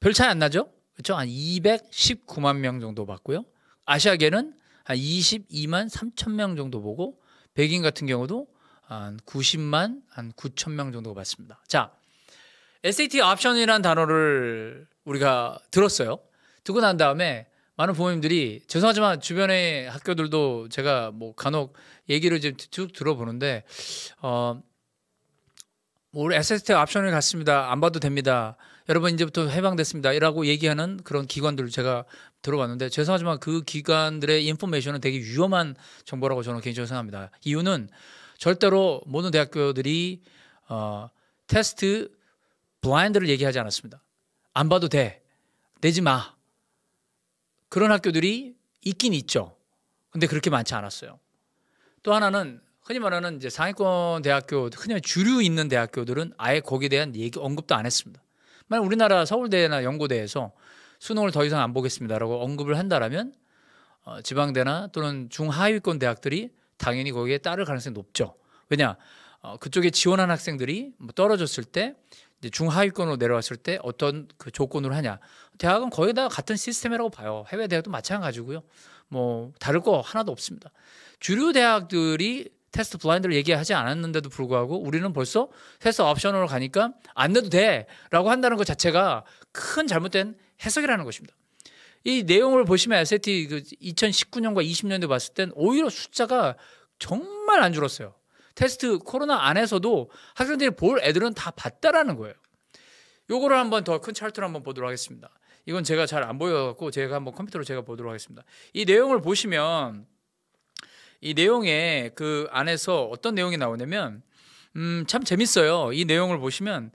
별 차이 안 나죠? 그렇죠? 한 219만 명 정도 봤고요. 아시아계는 한 22만 3천 명 정도 보고 백인 같은 경우도 한 90만 한 9천 명정도 봤습니다. 자, SAT 옵션이라는 단어를 우리가 들었어요. 듣고 난 다음에 많은 부모님들이 죄송하지만 주변의 학교들도 제가 뭐 간혹 얘기를 지금 쭉 들어보는데 어, 뭐 우리 SAT 옵션을 갔습니다. 안 봐도 됩니다. 여러분 이제부터 해방됐습니다라고 이 얘기하는 그런 기관들 제가 들어봤는데 죄송하지만 그 기관들의 인포메이션은 되게 위험한 정보라고 저는 개인적으로 생각합니다. 이유는 절대로 모든 대학교들이 어, 테스트 블라인드를 얘기하지 않았습니다. 안 봐도 돼. 내지 마. 그런 학교들이 있긴 있죠. 근데 그렇게 많지 않았어요. 또 하나는 흔히 말하는 이제 상위권 대학교, 흔히 주류 있는 대학교들은 아예 거기에 대한 얘기 언급도 안 했습니다. 만약 우리나라 서울대나 연고대에서 수능을 더 이상 안 보겠습니다라고 언급을 한다라면 어, 지방대나 또는 중하위권 대학들이 당연히 거기에 따를 가능성이 높죠. 왜냐 어, 그쪽에 지원한 학생들이 뭐 떨어졌을 때 중하위권으로 내려왔을 때 어떤 그 조건으로 하냐 대학은 거의 다 같은 시스템이라고 봐요. 해외 대학도 마찬가지고요. 뭐 다를 거 하나도 없습니다. 주류 대학들이 테스트 블라인드를 얘기하지 않았는데도 불구하고 우리는 벌써 테스트 옵션으로 가니까 안 내도 돼라고 한다는 것 자체가 큰 잘못된 해석이라는 것입니다. 이 내용을 보시면 SAT 2019년과 그 20년도 봤을 땐 오히려 숫자가 정말 안 줄었어요. 테스트 코로나 안에서도 학생들이 볼 애들은 다 봤다라는 거예요. 요거를 한 번 더 큰 차트를 한번 보도록 하겠습니다. 이건 제가 잘 안 보여갖고 제가 한번 컴퓨터로 제가 보도록 하겠습니다. 이 내용을 보시면 이 내용에 그 안에서 어떤 내용이 나오냐면 음, 참 재밌어요. 이 내용을 보시면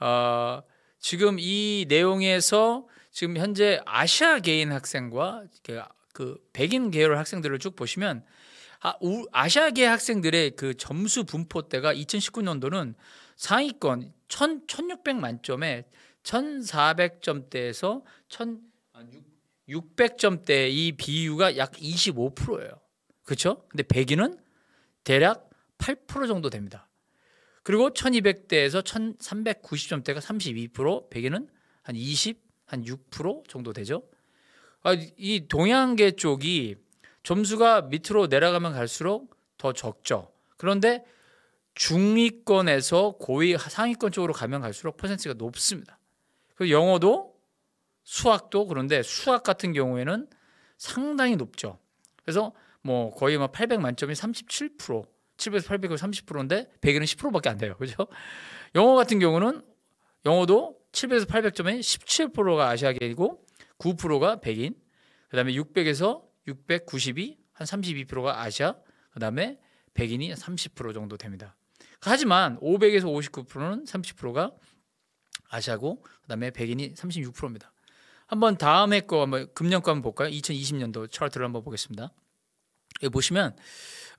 어, 지금 이 내용에서 지금 현재 아시아계인 학생과 그, 그 백인 계열 학생들을 쭉 보시면 아, 우, 아시아계 학생들의 그 점수 분포대가 2019년도는 상위권 1 1600 만점에 1400점대에서 1600점대 아, 이 비율가 약 25%예요. 그렇죠? 근데 백인은 대략 8% 정도 됩니다. 그리고 1200대에서 1390점대가 32%, 백인은 한 20, 한 6% 정도 되죠. 아, 이 동양계 쪽이 점수가 밑으로 내려가면 갈수록 더 적죠. 그런데 중위권에서 고위 상위권 쪽으로 가면 갈수록 퍼센트가 높습니다. 그 영어도 수학도 그런데 수학 같은 경우에는 상당히 높죠. 그래서 뭐 거의 뭐800 만점이 37% 700에서 800을 30%인데 100에는 10%밖에 안 돼요. 그죠? 영어 같은 경우는 영어도 700에서 800점에 17%가 아시아계이고 9%가 백인, 그다음에 600에서 692, 한 32%가 아시아, 그다음에 백인이 30% 정도 됩니다. 하지만 500에서 59%는 30%가 아시아고 그다음에 백인이 36%입니다. 한번 다음에 거 한번 금년 거 한번 볼까요? 2020년도 차트를 한번 보겠습니다. 여기 예, 보시면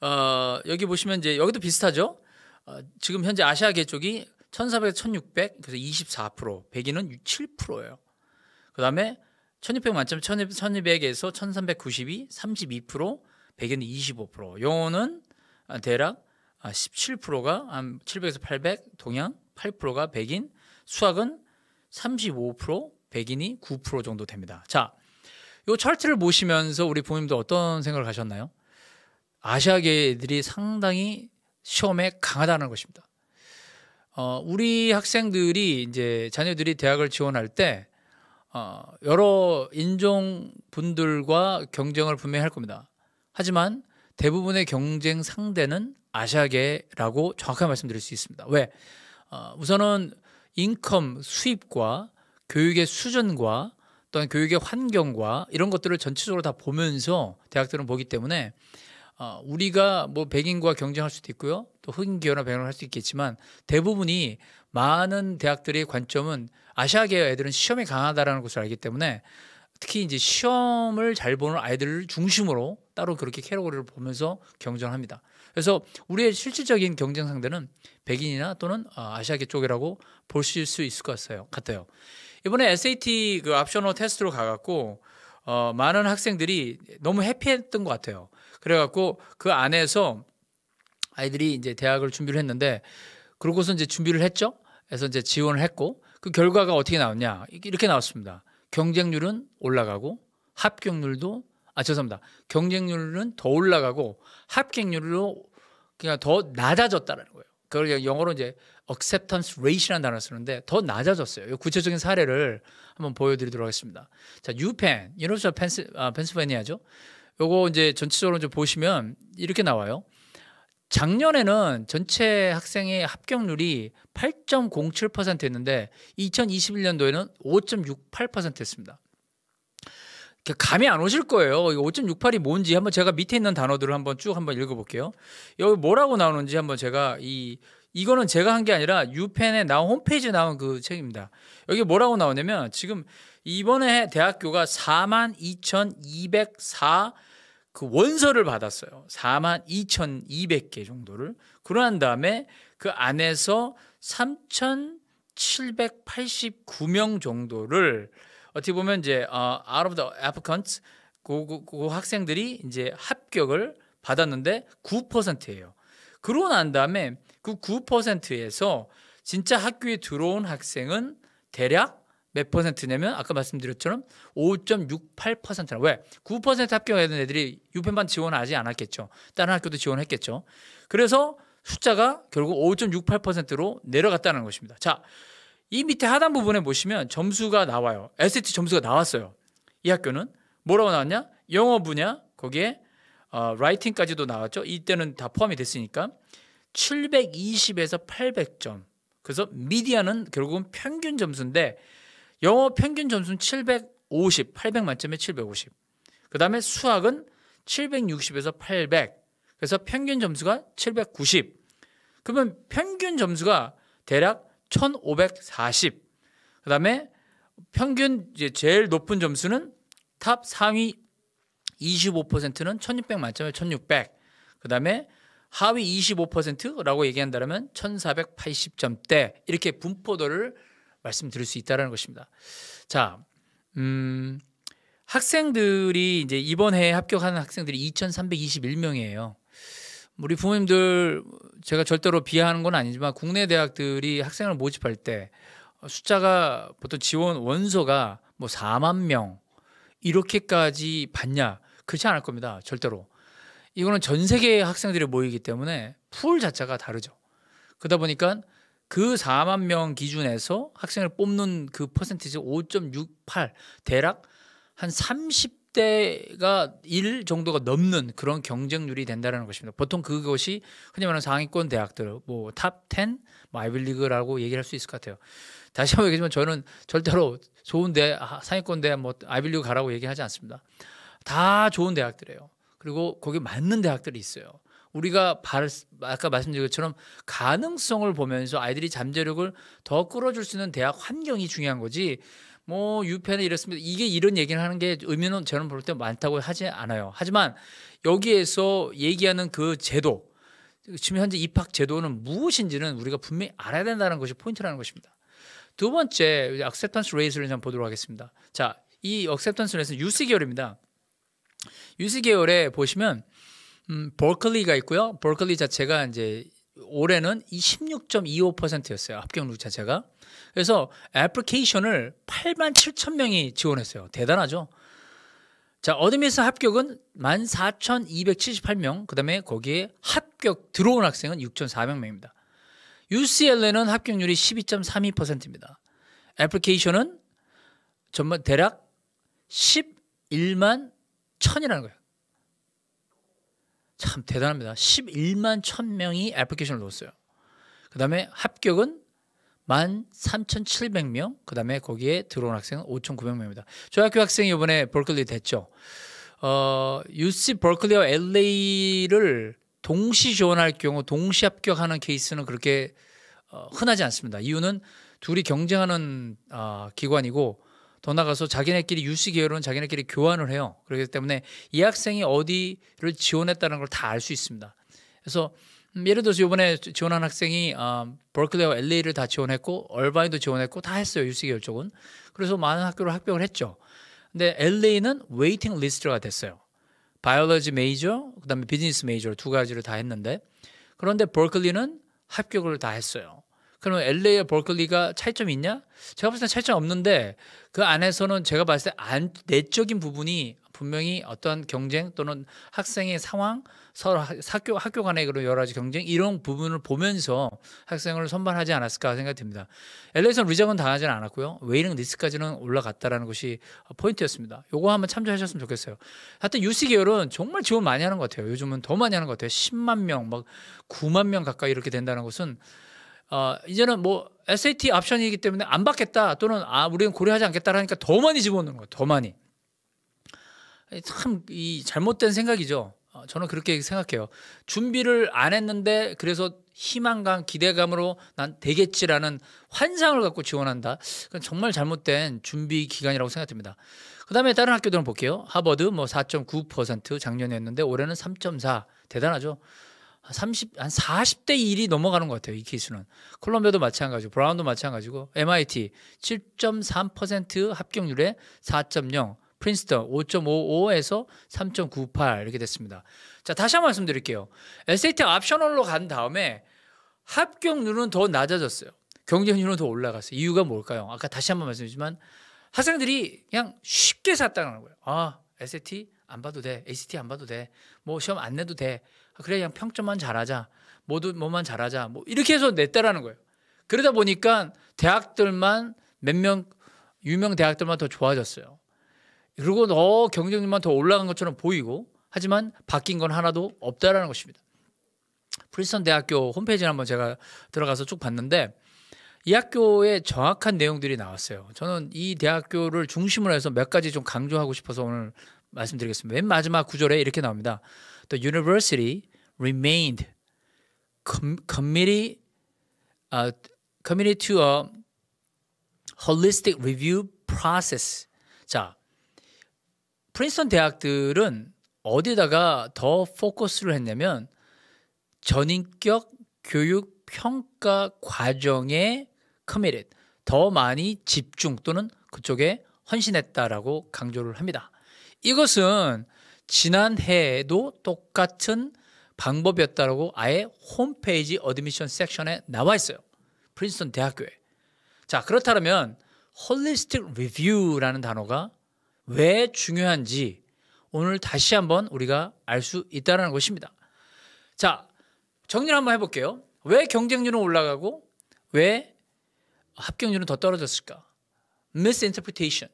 어, 여기 보시면 이제 여기도 비슷하죠. 어, 지금 현재 아시아계 쪽이 1,400, 1,600 그래서 24% 백인은 7%예요. 그다음에 1,600 만점 1,200에서 1,392 32% 백인은 25% 영어는 대략 17%가 아, 한 700에서 800 동양 8%가 백인 수학은 35% 백인이 9% 정도 됩니다. 자, 요 차트를 보시면서 우리 부모님도 어떤 생각을 가셨나요 아시아계들이 상당히 시험에 강하다는 것입니다. 어, 우리 학생들이 이제 자녀들이 대학을 지원할 때 어, 여러 인종 분들과 경쟁을 분명히 할 겁니다. 하지만 대부분의 경쟁 상대는 아시아계라고 정확하게 말씀드릴 수 있습니다. 왜? 어, 우선은 인컴 수입과 교육의 수준과 또한 교육의 환경과 이런 것들을 전체적으로 다 보면서 대학들은 보기 때문에 어, 우리가 뭐 백인과 경쟁할 수도 있고요. 또 흑인 기업이나 백인을 할 수 있겠지만 대부분이 많은 대학들의 관점은 아시아계 의 애들은 시험에 강하다라는 것을 알기 때문에 특히 이제 시험을 잘 보는 아이들을 중심으로 따로 그렇게 캐러고리를 보면서 경쟁합니다. 그래서 우리의 실질적인 경쟁 상대는 백인이나 또는 어, 아시아계 쪽이라고 보실 수 있을 것 같아요. 같아요. 이번에 SAT 그 옵셔널 테스트로 가갖고 어, 많은 학생들이 너무 해피했던 것 같아요. 그래갖고 그 안에서 아이들이 이제 대학을 준비를 했는데 그러고서 이제 준비를 했죠. 그래서 이제 지원을 했고 그 결과가 어떻게 나왔냐 이렇게 나왔습니다. 경쟁률은 올라가고 합격률도 아 죄송합니다. 경쟁률은 더 올라가고 합격률로 그냥 더 낮아졌다라는 거예요. 그걸 영어로 이제 acceptance rate라는 단어 쓰는데 더 낮아졌어요. 구체적인 사례를 한번 보여드리도록 하겠습니다. 자, 유펜, 유니버설 펜스, 아, 펜스베니아죠. 요거 이제 전체적으로 좀 보시면 이렇게 나와요. 작년에는 전체 학생의 합격률이 8.07%였는데 2021년도에는 5.68%였습니다. 감이 안 오실 거예요. 5.68이 뭔지 한번 제가 밑에 있는 단어들을 한번 쭉 한번 읽어볼게요. 여기 뭐라고 나오는지 한번 제가 이 이거는 제가 한 게 아니라 유펜에 나온 홈페이지에 나온 그 책입니다. 여기 뭐라고 나오냐면 지금 이번에 대학교가 42,204그 원서를 받았어요. 4만 2,200개 정도를. 그러한 다음에 그 안에서 3,789명 정도를 어떻게 보면 이제 u 어, out of the applicants 그, 그, 그 학생들이 이제 합격을 받았는데 9%예요. 그러고 난 다음에 그 9%에서 진짜 학교에 들어온 학생은 대략 몇 퍼센트냐면 아까 말씀드렸처럼 5.68%나 왜? 9%합격했는 애들이 6편반 지원하지 않았겠죠. 다른 학교도 지원했겠죠. 그래서 숫자가 결국 5.68%로 내려갔다는 것입니다. 자, 이 밑에 하단 부분에 보시면 점수가 나와요. SAT 점수가 나왔어요. 이 학교는 뭐라고 나왔냐? 영어 분야 거기에 어, 라이팅까지도 나왔죠. 이때는 다 포함이 됐으니까 720에서 800점. 그래서 미디어는 결국은 평균 점수인데 영어 평균 점수는 750, 800 만점에 750. 그 다음에 수학은 760에서 800. 그래서 평균 점수가 790. 그러면 평균 점수가 대략 1540. 그 다음에 평균 이제 제일 높은 점수는 탑 상위 25%는 1600 만점에 1600. 그 다음에 하위 25%라고 얘기한다면 1480점대 이렇게 분포도를 말씀드릴 수 있다라는 것입니다. 자, 음, 학생들이 이제 이번 해에 합격하는 학생들이 2,321명이에요. 우리 부모님들 제가 절대로 비하하는 건 아니지만 국내 대학들이 학생을 모집할 때 숫자가 보통 지원 원서가 뭐 4만 명 이렇게까지 받냐 그렇지 않을 겁니다. 절대로. 이거는 전 세계의 학생들이 모이기 때문에 풀 자체가 다르죠. 그러다 보니까 그 4만 명 기준에서 학생을 뽑는 그 퍼센티지 5.68 대략 한 30대가 1 정도가 넘는 그런 경쟁률이 된다는 것입니다. 보통 그것이 흔히 말하는 상위권 대학들 뭐 탑 10, 뭐, 뭐 아이빌리그라고 얘기할 수 있을 것 같아요. 다시 한번 얘기하지만 저는 절대로 좋은 대 아, 상위권 대학 뭐 아이빌리그 가라고 얘기하지 않습니다. 다 좋은 대학들이에요. 그리고 거기 맞는 대학들이 있어요. 우리가 아까 말씀드린 것처럼 가능성을 보면서 아이들이 잠재력을 더 끌어줄 수 있는 대학 환경이 중요한 거지 뭐유편에 이렇습니다. 이게 이런 얘기를 하는 게 의미는 저는 볼 때 많다고 하지 않아요. 하지만 여기에서 얘기하는 그 제도 지금 현재 입학 제도는 무엇인지는 우리가 분명히 알아야 된다는 것이 포인트라는 것입니다. 두 번째 악셉턴스 레이스를 한번 보도록 하겠습니다. 자, 이 악셉턴스 레이스는 유스 계열입니다. 유스 계열에 보시면 음, 버클리가 있고요. 버클리 자체가 이제 올해는 26.25%였어요. 합격률 자체가. 그래서 애플리케이션을 8만 7천 명이 지원했어요. 대단하죠. 자, 어드미스 합격은 14,278명, 그 다음에 거기에 합격 들어온 학생은 6,400명입니다. UCLA는 합격률이 12.32%입니다. 애플리케이션은 전반 대략 11만 1000이라는 거예요. 참 대단합니다. 11만 1000명이 애플리케이션을 넣었어요. 그 다음에 합격은 13,700명, 그 다음에 거기에 들어온 학생은 5,900명입니다. 저 학교 학생이 이번에 버클리 됐죠. 어, UC 버클리와 LA를 동시 지원할 경우 동시 합격하는 케이스는 그렇게 어, 흔하지 않습니다. 이유는 둘이 경쟁하는 어, 기관이고 더 나가서 자기네끼리 유시 계열은 자기네끼리 교환을 해요. 그렇기 때문에 이 학생이 어디를 지원했다는 걸 다 알 수 있습니다. 그래서 음, 예를 들어서 이번에 지원한 학생이 어, 버클리와 LA를 다 지원했고 얼바인도 지원했고 다 했어요 유시 계열 쪽은. 그래서 많은 학교를 합격을 했죠. 근데 LA는 웨이팅 리스트가 됐어요. 바이올로지 메이저, 그다음에 비즈니스 메이저 두 가지를 다 했는데 그런데 버클리는 합격을 다 했어요. 그럼 LA와 버클리가 차이점이 있냐? 제가 봤을 때 차이점 없는데 그 안에서는 제가 봤을 때 안, 내적인 부분이 분명히 어떠한 경쟁 또는 학생의 상황, 서로 학교 학교 간의 그런 여러 가지 경쟁 이런 부분을 보면서 학생을 선발하지 않았을까 생각이 듭니다. LA에서는 리적은 당하지는 않았고요. 웨이링 리스까지는 올라갔다라는 것이 포인트였습니다. 요거 한번 참조하셨으면 좋겠어요. 하여튼 유스 계열은 정말 지원 많이 하는 것 같아요. 요즘은 더 많이 하는 것 같아요. 10만 명, 막 9만 명 가까이 이렇게 된다는 것은 어, 이제는 뭐 SAT 옵션이기 때문에 안 받겠다 또는 아 우리는 고려하지 않겠다라니까 더 많이 집어넣는 거예요. 더 많이. 참 이 잘못된 생각이죠. 어, 저는 그렇게 생각해요. 준비를 안 했는데 그래서 희망감, 기대감으로 난 되겠지라는 환상을 갖고 지원한다. 그건 정말 잘못된 준비 기간이라고 생각됩니다. 그다음에 다른 학교들은 볼게요. 하버드 뭐 4.9%작년에했는데 올해는 3.4 대단하죠. 30, 한 40대 1이 넘어가는 것 같아요. 이 케이스는. 콜롬비아도 마찬가지고, 브라운도 마찬가지고, MIT 7.3% 합격률에 4.0, 프린스턴 5.55에서 3.98 이렇게 됐습니다. 자, 다시 한번 말씀드릴게요. SAT 옵셔널로 간 다음에 합격률은 더 낮아졌어요. 경쟁률은 더 올라갔어요. 이유가 뭘까요? 아까 다시 한번 말씀드리지만 학생들이 그냥 쉽게 샀다는 거예요. 아, SAT 안 봐도 돼. ACT 안 봐도 돼. 뭐 시험 안 내도 돼. 아, 그래 그냥 평점만 잘하자. 모두 뭐만 잘하자. 뭐 이렇게 해서 냈다라는 거예요. 그러다 보니까 대학들만 몇 명 유명 대학들만 더 좋아졌어요. 그리고 더 경쟁률만 더 올라간 것처럼 보이고 하지만 바뀐 건 하나도 없다라는 것입니다. 프리스턴 대학교 홈페이지를 한번 제가 들어가서 쭉 봤는데 이 학교의 정확한 내용들이 나왔어요. 저는 이 대학교를 중심으로 해서 몇 가지 좀 강조하고 싶어서 오늘 말씀드리겠습니다. 맨 마지막 구절에 이렇게 나옵니다. the university remained com- committee uh, committed to a holistic review process. 자, 프린스턴 대학들은 어디다가 더 포커스를 했냐면 전인격 교육 평가 과정에 committed 더 많이 집중 또는 그쪽에 헌신했다라고 강조를 합니다. 이것은 지난해에도 똑같은 방법이었다라고 아예 홈페이지 어드미션 섹션에 나와 있어요. 프린스턴 대학교에. 자, 그렇다면 홀리스틱 리뷰라는 단어가 왜 중요한지 오늘 다시 한번 우리가 알 수 있다는 라 것입니다. 자, 정리를 한번 해볼게요. 왜 경쟁률은 올라가고 왜 합격률은 더 떨어졌을까? m i 인터프리테이션.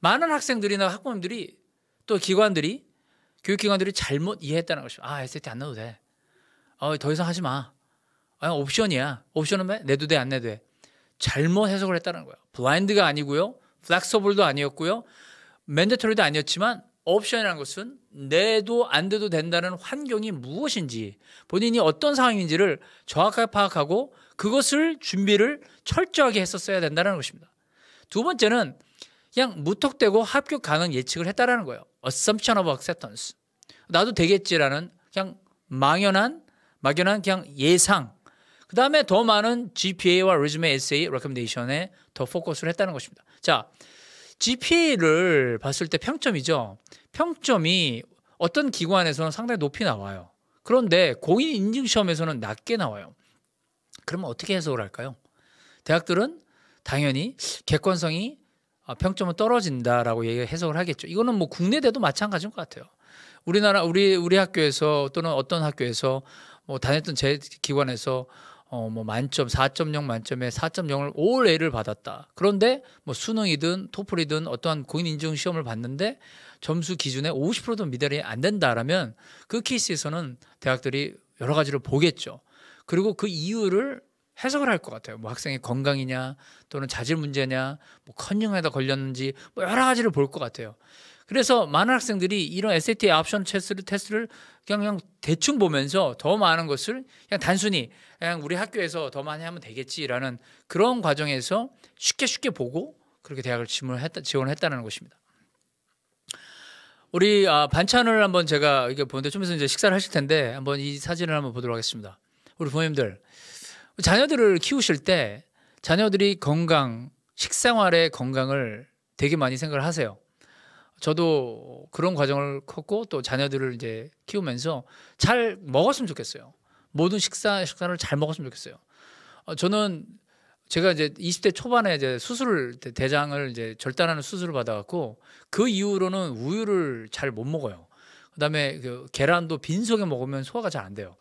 많은 학생들이나 학부모님들이 또 기관들이 교육기관들이 잘못 이해했다는 것이 아 SAT 안 넣어도 돼. 어, 더 이상 하지 마. 아, 옵션이야. 옵션은 왜? 내도 돼, 안 내도 돼. 잘못 해석을 했다는 거예요. 블라인드가 아니고요. 플렉서블도 아니었고요. 멘데토리도 아니었지만 옵션이라는 것은 내도 안 돼도 된다는 환경이 무엇인지 본인이 어떤 상황인지를 정확하게 파악하고 그것을 준비를 철저하게 했었어야 된다는 것입니다. 두 번째는 그냥 무턱대고 합격 가능 예측을 했다라는 거예요. assumption of acceptance. 나도 되겠지라는 그냥 망연한 막연한 그냥 예상. 그 다음에 더 많은 GPA와 resume essay recommendation에 더 포커스를 했다는 것입니다. 자, GPA를 봤을 때 평점이죠. 평점이 어떤 기관에서는 상당히 높이 나와요. 그런데 공인 인증 시험에서는 낮게 나와요. 그러면 어떻게 해석을 할까요? 대학들은 당연히 객관성이 아, 평점은 떨어진다라고 해석을 하겠죠. 이거는 뭐 국내대도 마찬가지인 것 같아요. 우리나라 우리 우리 학교에서 또는 어떤 학교에서 뭐 다녔던 제 기관에서 어뭐 만점 4.0 만점에 4.0을 올 A를 받았다. 그런데 뭐 수능이든 토플이든 어떠한 공인 인증 시험을 봤는데 점수 기준에 50%도 미달이 안 된다라면 그 케이스에서는 대학들이 여러 가지를 보겠죠. 그리고 그 이유를 해석을 할 것 같아요. 뭐 학생의 건강이냐 또는 자질 문제냐 뭐컨닝에다 걸렸는지 뭐 여러 가지를 볼 것 같아요. 그래서 많은 학생들이 이런 SAT 옵션 테스트를, 테스트를 그냥, 그냥 대충 보면서 더 많은 것을 그냥 단순히 그냥 우리 학교에서 더 많이 하면 되겠지라는 그런 과정에서 쉽게 쉽게 보고 그렇게 대학을 지원을 했다, 지원 했다는 것입니다. 우리 아, 반찬을 한번 제가 이게 보는데 좀 있으면 이제 식사를 하실 텐데 한번 이 사진을 한번 보도록 하겠습니다. 우리 부모님들 자녀들을 키우실 때 자녀들이 건강 식생활의 건강을 되게 많이 생각을 하세요. 저도 그런 과정을 컸고 또 자녀들을 이제 키우면서 잘 먹었으면 좋겠어요. 모든 식사 식사를 잘 먹었으면 좋겠어요. 어, 저는 제가 이제 20대 초반에 이제 수술을 대장을 이제 절단하는 수술을 받아갖고 그 이후로는 우유를 잘 못 먹어요. 그다음에 그 계란도 빈속에 먹으면 소화가 잘 안 돼요.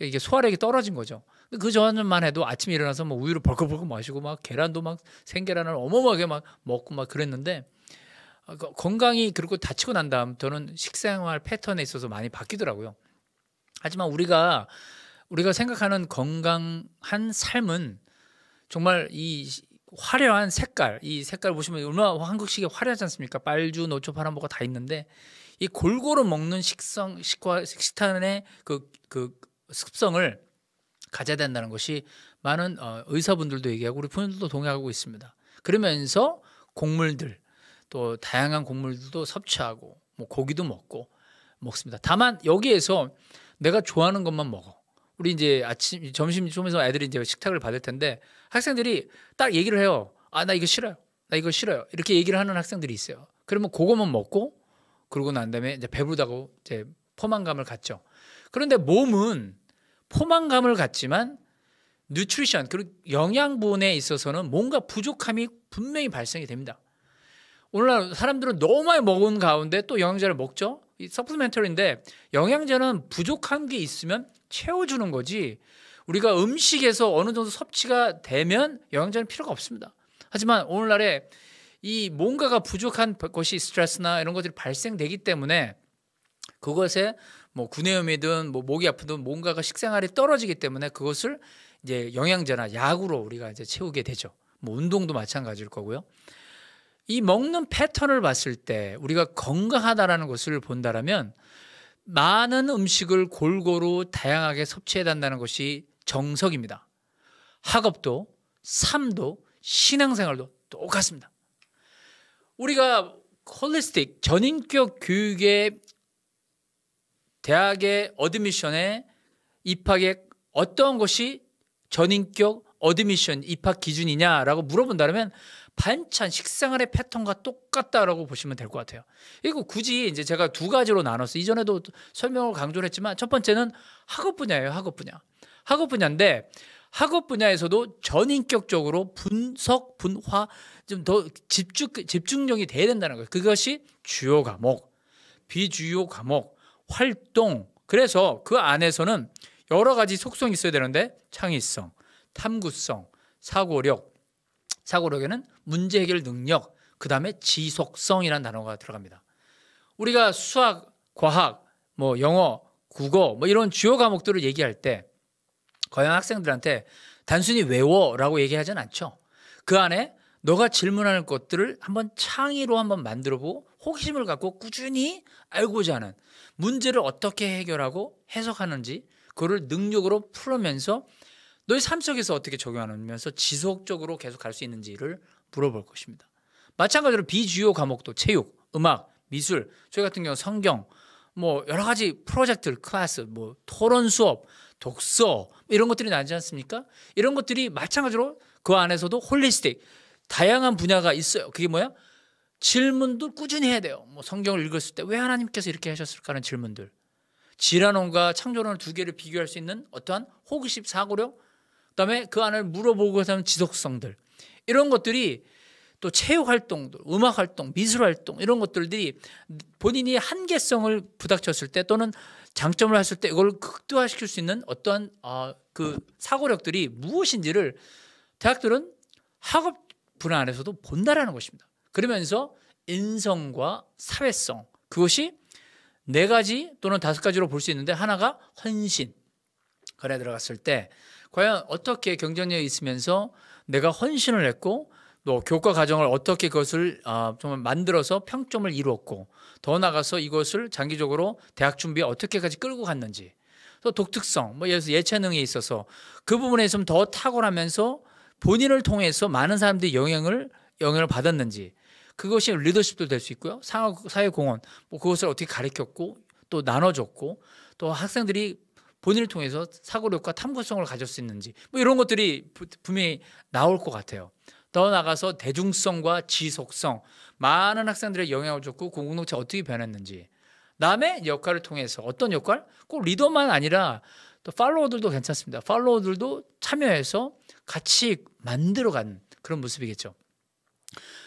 이게 소화력이 떨어진 거죠. 그 전만 해도 아침에 일어나서 뭐 우유를 벌컥벌컥 마시고 막 계란도 막 생계란을 어마어마하게 막 먹고 막 그랬는데 어, 건강이 그리고 다치고 난 다음부터는 식생활 패턴에 있어서 많이 바뀌더라고요. 하지만 우리가 우리가 생각하는 건강한 삶은 정말 이 화려한 색깔, 이 색깔 보시면 얼마나 한국식이 화려하지 않습니까? 빨주, 노초, 파란보가 다 있는데 이 골고루 먹는 식성, 식과 식탄의 그, 그 습성을 가져야 된다는 것이 많은 어, 의사분들도 얘기하고 우리 분들도 동의하고 있습니다. 그러면서 곡물들, 또 다양한 곡물들도 섭취하고 뭐 고기도 먹고 먹습니다. 다만 여기에서 내가 좋아하는 것만 먹어. 우리 이제 아침 점심 좀에서 애들이 이제 식탁을 받을 텐데 학생들이 딱 얘기를 해요. 아 나 이거 싫어요. 나 이거 싫어요. 이렇게 얘기를 하는 학생들이 있어요. 그러면 그거만 먹고 그러고 난 다음에 이제 배부르다고 이제 포만감을 갖죠. 그런데 몸은 포만감을 갖지만 뉴트리션 그리고 영양분에 있어서는 뭔가 부족함이 분명히 발생이 됩니다. 오늘날 사람들은 너무 많이 먹은 가운데 또 영양제를 먹죠. 이서플멘터리인데 영양제는 부족한 게 있으면 채워주는 거지 우리가 음식에서 어느 정도 섭취가 되면 영양제는 필요가 없습니다. 하지만 오늘날에 이 뭔가가 부족한 것이 스트레스나 이런 것들이 발생되기 때문에 그것에 뭐 구내염이든 뭐 목이 아프든 뭔가가 식생활이 떨어지기 때문에 그것을 이제 영양제나 약으로 우리가 이제 채우게 되죠. 뭐 운동도 마찬가지일 거고요. 이 먹는 패턴을 봤을 때 우리가 건강하다라는 것을 본다라면 많은 음식을 골고루 다양하게 섭취해야 한다는 것이 정석입니다. 학업도 삶도 신앙생활도 똑같습니다. 우리가 홀리스틱 전인격 교육의 대학의 어드미션에 입학의 어떠 것이 전인격 어드미션 입학 기준이냐라고 물어본다면 반찬 식생활의 패턴과 똑같다라고 보시면 될 것 같아요. 이거 굳이 이제 제가 두 가지로 나눴어. 이전에도 설명을 강조를 했지만 첫 번째는 학업 분야예요. 학업 분야. 학업 분야인데 학업 분야에서도 전인격적으로 분석, 분화 좀 더 집중 집중력이 돼야 된다는 거예요. 그것이 주요 과목, 비주요 과목, 활동. 그래서 그 안에서는 여러 가지 속성이 있어야 되는데 창의성, 탐구성, 사고력, 사고력에는 문제 해결 능력, 그 다음에 지속성이라는 단어가 들어갑니다. 우리가 수학, 과학, 뭐 영어, 국어, 뭐 이런 주요 과목들을 얘기할 때 과연 학생들한테 단순히 외워라고 얘기하진 않죠. 그 안에 너가 질문하는 것들을 한번 창의로 한번 만들어 보고 호기심을 갖고 꾸준히 알고자 하는 문제를 어떻게 해결하고 해석하는지 그거를 능력으로 풀으면서 너희 삶 속에서 어떻게 적용하면서 지속적으로 계속 갈 수 있는지를 물어볼 것입니다. 마찬가지로 비주요 과목도 체육, 음악, 미술, 저희 같은 경우 성경, 뭐 여러 가지 프로젝트, 클래스, 뭐 토론 수업, 독서 뭐 이런 것들이 나지 않습니까? 이런 것들이 마찬가지로 그 안에서도 홀리스틱 다양한 분야가 있어요. 그게 뭐야? 질문도 꾸준히 해야 돼요. 뭐 성경을 읽었을 때 왜 하나님께서 이렇게 하셨을까 하는 질문들. 질환원과 창조론을 두 개를 비교할 수 있는 어떠한 호기심, 사고력, 그다음에 그 안을 물어보고 사는 그 지속성들 이런 것들이 또 체육 활동들, 음악 활동, 미술 활동 이런 것들이 본인이 한계성을 부닥쳤을 때 또는 장점을 했을 때 이걸 극대화시킬수 있는 어떠한 어, 그 사고력들이 무엇인지를 대학들은 학업 분야 안에서도 본다라는 것입니다. 그러면서 인성과 사회성 그것이 네 가지 또는 다섯 가지로 볼 수 있는데 하나가 헌신. 거래 들어갔을 때 과연 어떻게 경쟁력이 있으면서 내가 헌신을 했고 또 교과 과정을 어떻게 그것을 아, 정말 만들어서 평점을 이루었고 더 나가서 아 이것을 장기적으로 대학 준비에 어떻게까지 끌고 갔는지 또 독특성 뭐 예를 들어서 예체능에 있어서 그 부분에 좀더 탁월하면서 본인을 통해서 많은 사람들이 영향을 영향을 받았는지 그것이 리더십도 될 수 있고요 사회 공헌 뭐 그것을 어떻게 가르쳤고 또 나눠줬고 또 학생들이 본인을 통해서 사고력과 탐구성을 가질 수 있는지 뭐 이런 것들이 분명히 나올 것 같아요. 더 나아가서 대중성과 지속성, 많은 학생들의 영향을 줬고 공동체 어떻게 변했는지 남의 역할을 통해서 어떤 역할? 꼭 리더만 아니라 또 팔로워들도 괜찮습니다. 팔로워들도 참여해서 같이 만들어간 그런 모습이겠죠.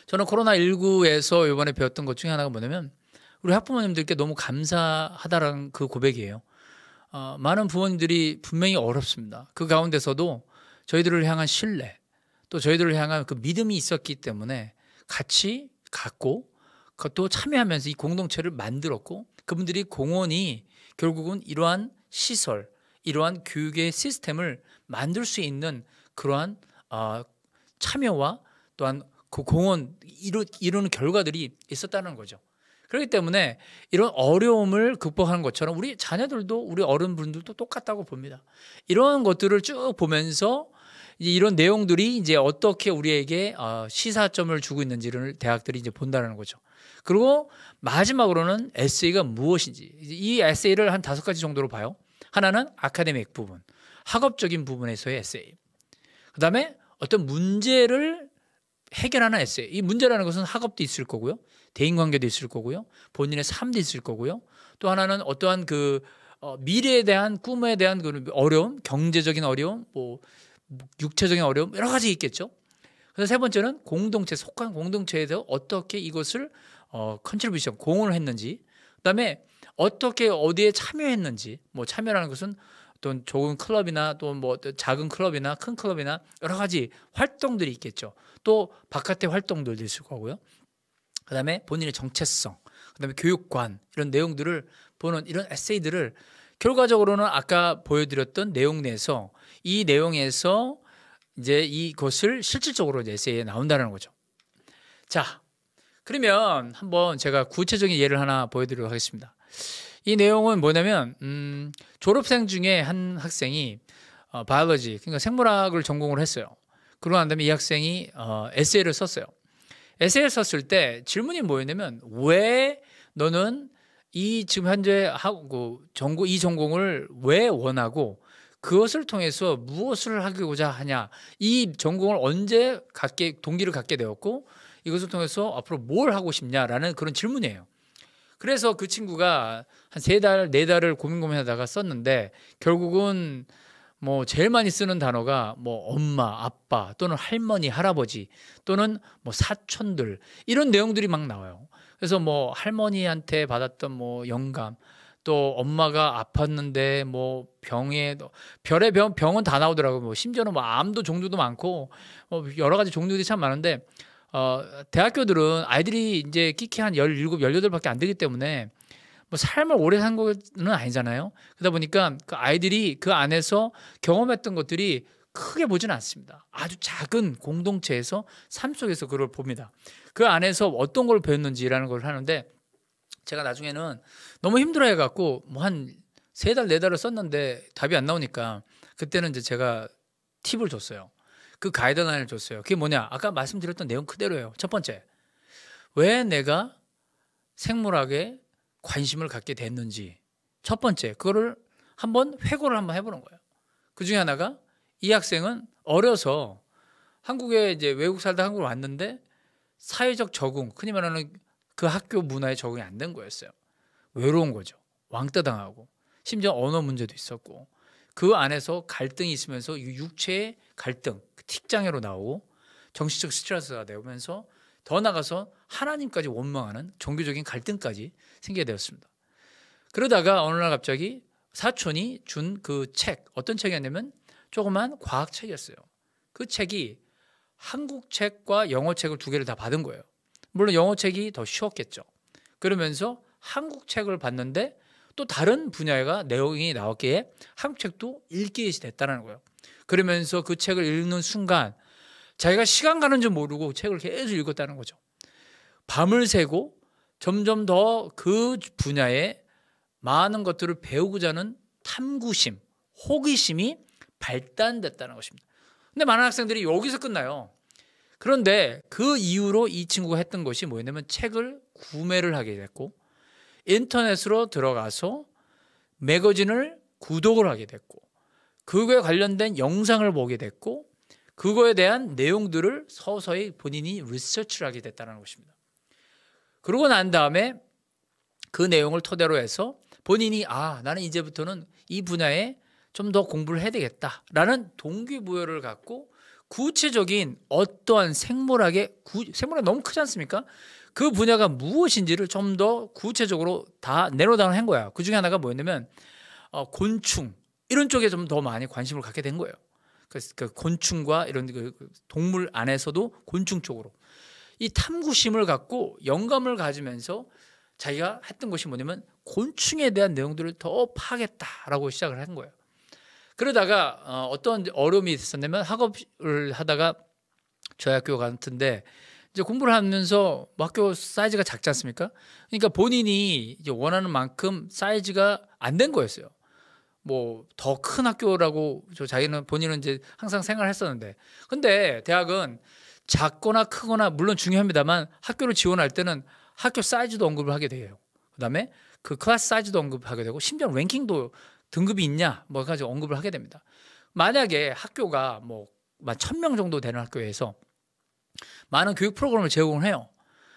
저는 코로나19에서 이번에 배웠던 것 중에 하나가 뭐냐면 우리 학부모님들께 너무 감사하다라는 그 고백이에요. 어, 많은 부모님들이 분명히 어렵습니다. 그 가운데서도 저희들을 향한 신뢰 또 저희들을 향한 그 믿음이 있었기 때문에 같이 갖고 그것도 참여하면서 이 공동체를 만들었고 그분들이 공원이 결국은 이러한 시설, 이러한 교육의 시스템을 만들 수 있는 그러한 어, 참여와 또한 그공원 이루, 이루는 결과들이 있었다는 거죠. 그렇기 때문에 이런 어려움을 극복하는 것처럼 우리 자녀들도 우리 어른분들도 똑같다고 봅니다. 이런 것들을 쭉 보면서 이런 제이 내용들이 이제 어떻게 우리에게 어, 시사점을 주고 있는지를 대학들이 이제 본다는 거죠. 그리고 마지막으로는 에세이가 무엇인지 이 에세이를 한 다섯 가지 정도로 봐요. 하나는 아카데믹 부분, 학업적인 부분에서의 에세이. 그다음에 어떤 문제를 해결하는 에세이. 이 문제라는 것은 학업도 있을 거고요. 대인관계도 있을 거고요. 본인의 삶도 있을 거고요. 또 하나는 어떠한 그 어, 미래에 대한 꿈에 대한 그 어려움, 경제적인 어려움, 뭐 육체적인 어려움 여러 가지 있겠죠. 그래서 세 번째는 공동체 속한 공동체에서 어떻게 이것을 어, 컨트리뷰션 공헌을 했는지, 그다음에 어떻게 어디에 참여했는지, 뭐 참여라는 것은 어떤 좋은 클럽이나 또 뭐 작은 클럽이나 큰 클럽이나 여러 가지 활동들이 있겠죠. 또 바깥의 활동들도 있을 거고요. 그다음에 본인의 정체성, 그다음에 교육관 이런 내용들을 보는 이런 에세이들을 결과적으로는 아까 보여드렸던 내용 내에서 이 내용에서 이제 이것을 실질적으로 이 에세이에 나온다는 거죠. 자, 그러면 한번 제가 구체적인 예를 하나 보여드리도록 하겠습니다. 이 내용은 뭐냐면 음, 졸업생 중에 한 학생이 어, 바이올로지 그러니까 생물학을 전공을 했어요. 그러고 난 다음에 이 학생이 어, 에세이를 썼어요. 에세에 썼을 때 질문이 뭐였냐면 왜 너는 이 지금 현재 하고 그 전공 이 전공을 왜 원하고 그것을 통해서 무엇을 하고자 하냐 이 전공을 언제 갖게 동기를 갖게 되었고 이것을 통해서 앞으로 뭘 하고 싶냐라는 그런 질문이에요. 그래서 그 친구가 한 세 달, 네 달을 고민 고민하다가 썼는데 결국은 뭐 제일 많이 쓰는 단어가 뭐 엄마, 아빠 또는 할머니, 할아버지 또는 뭐 사촌들 이런 내용들이 막 나와요. 그래서 뭐 할머니한테 받았던 뭐 영감 또 엄마가 아팠는데 뭐 병에 별의 병 병은 다 나오더라고요. 뭐 심지어는 뭐 암도 종류도 많고 뭐 여러 가지 종류들이 참 많은데 어 대학교들은 아이들이 이제 끼키 한 17, 1 8밖에안 되기 때문에 뭐 삶을 오래 산 거는 아니잖아요. 그러다 보니까 그 아이들이 그 안에서 경험했던 것들이 크게 보지는 않습니다. 아주 작은 공동체에서 삶 속에서 그걸 봅니다. 그 안에서 어떤 걸 배웠는지라는 걸 하는데 제가 나중에는 너무 힘들어 해갖고 뭐 한 세 달, 네 달을 썼는데 답이 안 나오니까 그때는 이제 제가 팁을 줬어요. 그 가이드라인을 줬어요. 그게 뭐냐? 아까 말씀드렸던 내용 그대로예요. 첫 번째. 왜 내가 생물학에 관심을 갖게 됐는지 첫 번째 그거를 한번 회고를 한번 해보는 거예요. 그 중에 하나가 이 학생은 어려서 한국에 이제 외국 살다 한국으로 왔는데 사회적 적응, 흔히 말하는 그 학교 문화에 적응이 안 된 거였어요. 외로운 거죠. 왕따 당하고 심지어 언어 문제도 있었고 그 안에서 갈등이 있으면서 육체의 갈등, 그 틱장애로 나오고 정신적 스트레스가 되면서 더 나가서 하나님까지 원망하는 종교적인 갈등까지 생기게 되었습니다. 그러다가 어느 날 갑자기 사촌이 준 그 책, 어떤 책이었냐면 조그만 과학 책이었어요. 그 책이 한국 책과 영어 책을 두 개를 다 받은 거예요. 물론 영어 책이 더 쉬웠겠죠. 그러면서 한국 책을 봤는데 또 다른 분야가 내용이 나왔기에 한국 책도 읽기 시작했다는 거예요. 그러면서 그 책을 읽는 순간 자기가 시간 가는 줄 모르고 책을 계속 읽었다는 거죠. 밤을 새고 점점 더 그 분야에 많은 것들을 배우고자 하는 탐구심, 호기심이 발단됐다는 것입니다. 근데 많은 학생들이 여기서 끝나요. 그런데 그 이후로 이 친구가 했던 것이 뭐였냐면 책을 구매를 하게 됐고 인터넷으로 들어가서 매거진을 구독을 하게 됐고 그거에 관련된 영상을 보게 됐고 그거에 대한 내용들을 서서히 본인이 리서치를 하게 됐다는 것입니다. 그러고 난 다음에 그 내용을 토대로 해서 본인이 아 나는 이제부터는 이 분야에 좀 더 공부를 해야 되겠다라는 동기부여를 갖고 구체적인 어떠한 생물학의 구, 생물학 너무 크지 않습니까? 그 분야가 무엇인지를 좀 더 구체적으로 다 내로다운 한 거야. 그 중에 하나가 뭐였냐면 어, 곤충 이런 쪽에 좀 더 많이 관심을 갖게 된 거예요. 그, 그 곤충과 이런 그, 그 동물 안에서도 곤충 쪽으로. 이 탐구심을 갖고 영감을 가지면서 자기가 했던 것이 뭐냐면 곤충에 대한 내용들을 더 파겠다라고 시작을 한 거예요. 그러다가 어, 어떤 어려움이 있었냐면 학업을 하다가 저희 학교 같은데 이제 공부를 하면서 학교 사이즈가 작지 않습니까? 그러니까 본인이 원하는 만큼 사이즈가 안 된 거였어요. 뭐 더 큰 학교라고 저 자기는 본인은 이제 항상 생각 했었는데 근데 대학은 작거나 크거나 물론 중요합니다만 학교를 지원할 때는 학교 사이즈도 언급을 하게 돼요. 그다음에 그 클래스 사이즈도 언급하게 되고 심지어 랭킹도 등급이 있냐 뭐까지 언급을 하게 됩니다. 만약에 학교가 뭐 천명 정도 되는 학교에서 많은 교육 프로그램을 제공을 해요.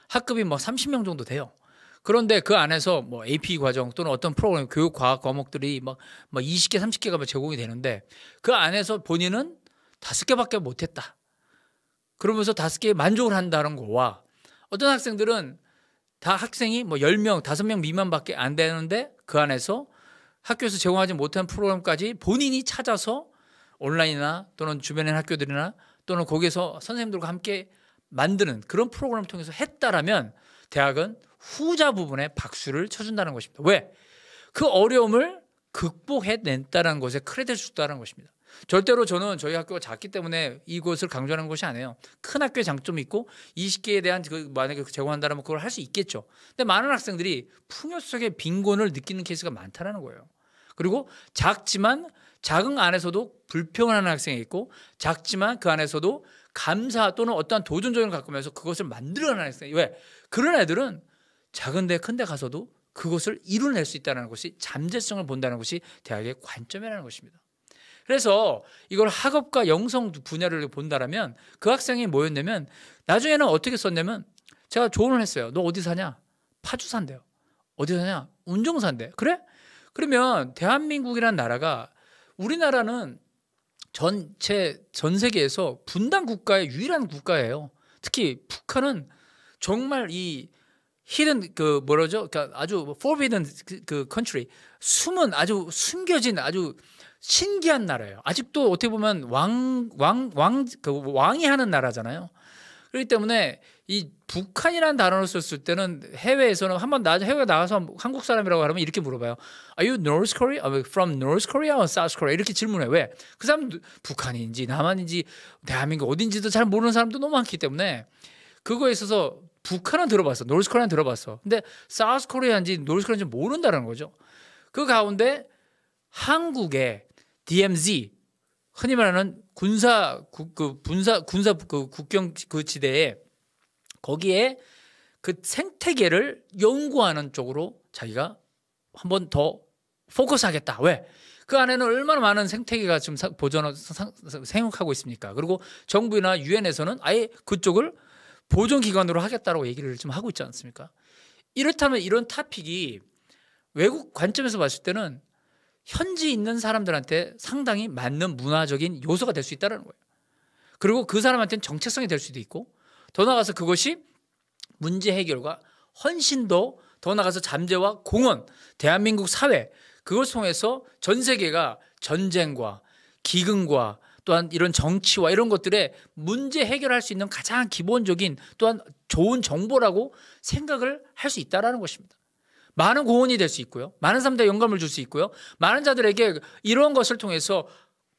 학급이 뭐 30명 정도 돼요. 그런데 그 안에서 뭐 AP 과정 또는 어떤 프로그램 교육 과학 과목들이 막, 막 20개, 30개가 뭐 제공이 되는데 그 안에서 본인은 5 개밖에 못했다. 그러면서 다섯 개 만족을 한다는 거와 어떤 학생들은 다 학생이 뭐 10명, 5명 미만밖에 안 되는데 그 안에서 학교에서 제공하지 못한 프로그램까지 본인이 찾아서 온라인이나 또는 주변의 학교들이나 또는 거기에서 선생님들과 함께 만드는 그런 프로그램을 통해서 했다라면 대학은 후자 부분에 박수를 쳐준다는 것입니다. 왜? 그 어려움을 극복해냈다는 것에 크레딧을 줬다는 것입니다. 절대로 저는 저희 학교가 작기 때문에 이곳을 강조하는 것이 아니에요. 큰 학교의 장점이 있고 20개에 대한 그 만약에 제공한다면 그걸 할 수 있겠죠. 근데 많은 학생들이 풍요 속의 빈곤을 느끼는 케이스가 많다는 거예요. 그리고 작지만 작은 안에서도 불평하는 학생이 있고 작지만 그 안에서도 감사 또는 어떠한 도전 정을 가꾸면서 그것을 만들어내는 학생이 왜 그런 애들은 작은데 큰 데 가서도 그것을 이뤄낼 수 있다는 것이 잠재성을 본다는 것이 대학의 관점이라는 것입니다. 그래서 이걸 학업과 영성 분야를 본다라면 그 학생이 뭐였냐면 나중에는 어떻게 썼냐면 제가 조언을 했어요. 너 어디 사냐? 파주 산대요. 어디 사냐? 운정 산대. 그래? 그러면 대한민국이란 나라가 우리나라는 전체 전 세계에서 분단 국가의 유일한 국가예요. 특히 북한은 정말 이 히든 그 뭐라죠? 그러니까 아주 forbidden 그, 그 country 숨은 아주 숨겨진 아주 신기한 나라예요. 아직도 어떻게 보면 왕 왕왕그 왕이 하는 나라잖아요. 그렇기 때문에 이 북한이라는 단어를 썼을 때는 해외에서는 한번 나 해외 나가서 한국 사람이라고 하면 이렇게 물어봐요. Are you North Korea? 어, from North Korea or South Korea? 이렇게 질문해. 왜? 그 사람 북한인지 남한인지 대한민국 어딘지도 잘 모르는 사람도 너무 많기 때문에 그거에 있어서 북한은 들어봤어. North Korea는 들어봤어. 근데 South Korea인지 North Korea인지 모른다는 거죠. 그 가운데 한국에 DMZ 흔히 말하는 군사 국, 그 군사 군사 그 국경 그 지대에 거기에 그 생태계를 연구하는 쪽으로 자기가 한 번 더 포커스하겠다. 왜? 그 안에는 얼마나 많은 생태계가 지금 보존을 생각하고 있습니까? 그리고 정부나 유엔에서는 아예 그쪽을 보존 기관으로 하겠다라고 얘기를 지금 하고 있지 않습니까? 이렇다면 이런 타픽이 외국 관점에서 봤을 때는 현지 있는 사람들한테 상당히 맞는 문화적인 요소가 될 수 있다는 거예요. 그리고 그 사람한테는 정체성이 될 수도 있고 더 나아가서 그것이 문제 해결과 헌신도 더 나아가서 잠재와 공헌, 대한민국 사회 그걸 통해서 전 세계가 전쟁과 기근과 또한 이런 정치와 이런 것들에 문제 해결할 수 있는 가장 기본적인 또한 좋은 정보라고 생각을 할 수 있다라는 것입니다. 많은 고원이 될 수 있고요. 많은 사람들의 영감을 줄 수 있고요. 많은 자들에게 이런 것을 통해서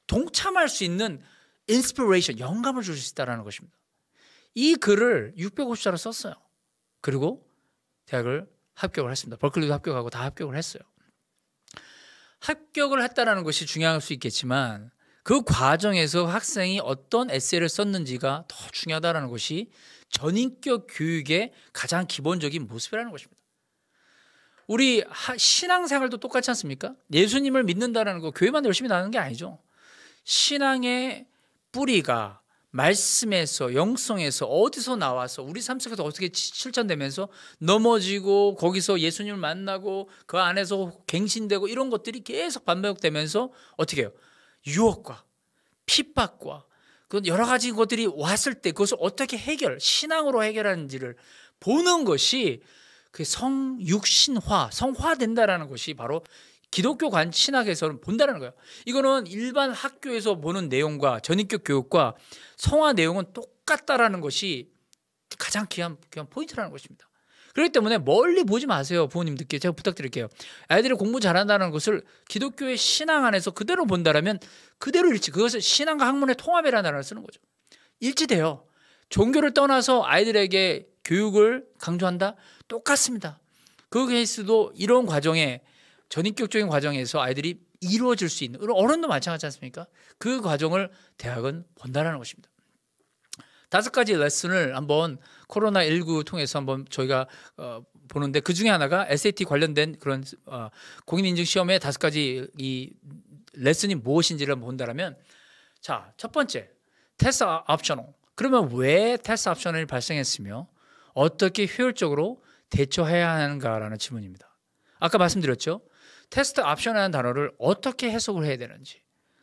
동참할 수 있는 인스피레이션, 영감을 줄 수 있다는 것입니다. 이 글을 650자로 썼어요. 그리고 대학을 합격을 했습니다. 버클리도 합격하고 다 합격을 했어요. 합격을 했다는 것이 중요할 수 있겠지만 그 과정에서 학생이 어떤 에세이를 썼는지가 더중요하다는 것이 전인격 교육의 가장 기본적인 모습이라는 것입니다. 우리 신앙생활도 똑같지 않습니까? 예수님을 믿는다라는 거 교회만 열심히 나는 게 아니죠. 신앙의 뿌리가 말씀에서 영성에서 어디서 나와서 우리 삶 속에서 어떻게 실천되면서 넘어지고 거기서 예수님을 만나고 그 안에서 갱신되고 이런 것들이 계속 반복되면서 어떻게 해요? 유혹과 핍박과 그 여러 가지 것들이 왔을 때 그것을 어떻게 해결 신앙으로 해결하는지를 보는 것이 그 성육신화, 성화된다라는 것이 바로 기독교 관 신학에서는 본다는 거예요. 이거는 일반 학교에서 보는 내용과 전인교 교육과 성화 내용은 똑같다라는 것이 가장 귀한, 귀한 포인트라는 것입니다. 그렇기 때문에 멀리 보지 마세요. 부모님들께 제가 부탁드릴게요. 아이들이 공부 잘한다는 것을 기독교의 신앙 안에서 그대로 본다라면 그대로 일치. 그것을 신앙과 학문의 통합이라는 단어를 쓰는 거죠. 일치돼요. 종교를 떠나서 아이들에게 교육을 강조한다? 똑같습니다. 그 케이스도 이런 과정에 전인격적인 과정에서 아이들이 이루어질 수 있는 어른도 마찬가지 않습니까? 그 과정을 대학은 본다라는 것입니다. 다섯 가지 레슨을 한번 코로나 19 통해서 한번 저희가 어, 보는데 그 중에 하나가 SAT 관련된 그런 어, 공인인증 시험의 다섯 가지 이 레슨이 무엇인지를 본다라면 자첫 번째 테스트 옵셔 그러면 왜 테스트 옵셔이 발생했으며 어떻게 효율적으로 대처해야 하는가라는 질문입니다. 아까 말씀드렸죠. 테스트 옵션이라는 단어를 어떻게 해석을 해야 되는지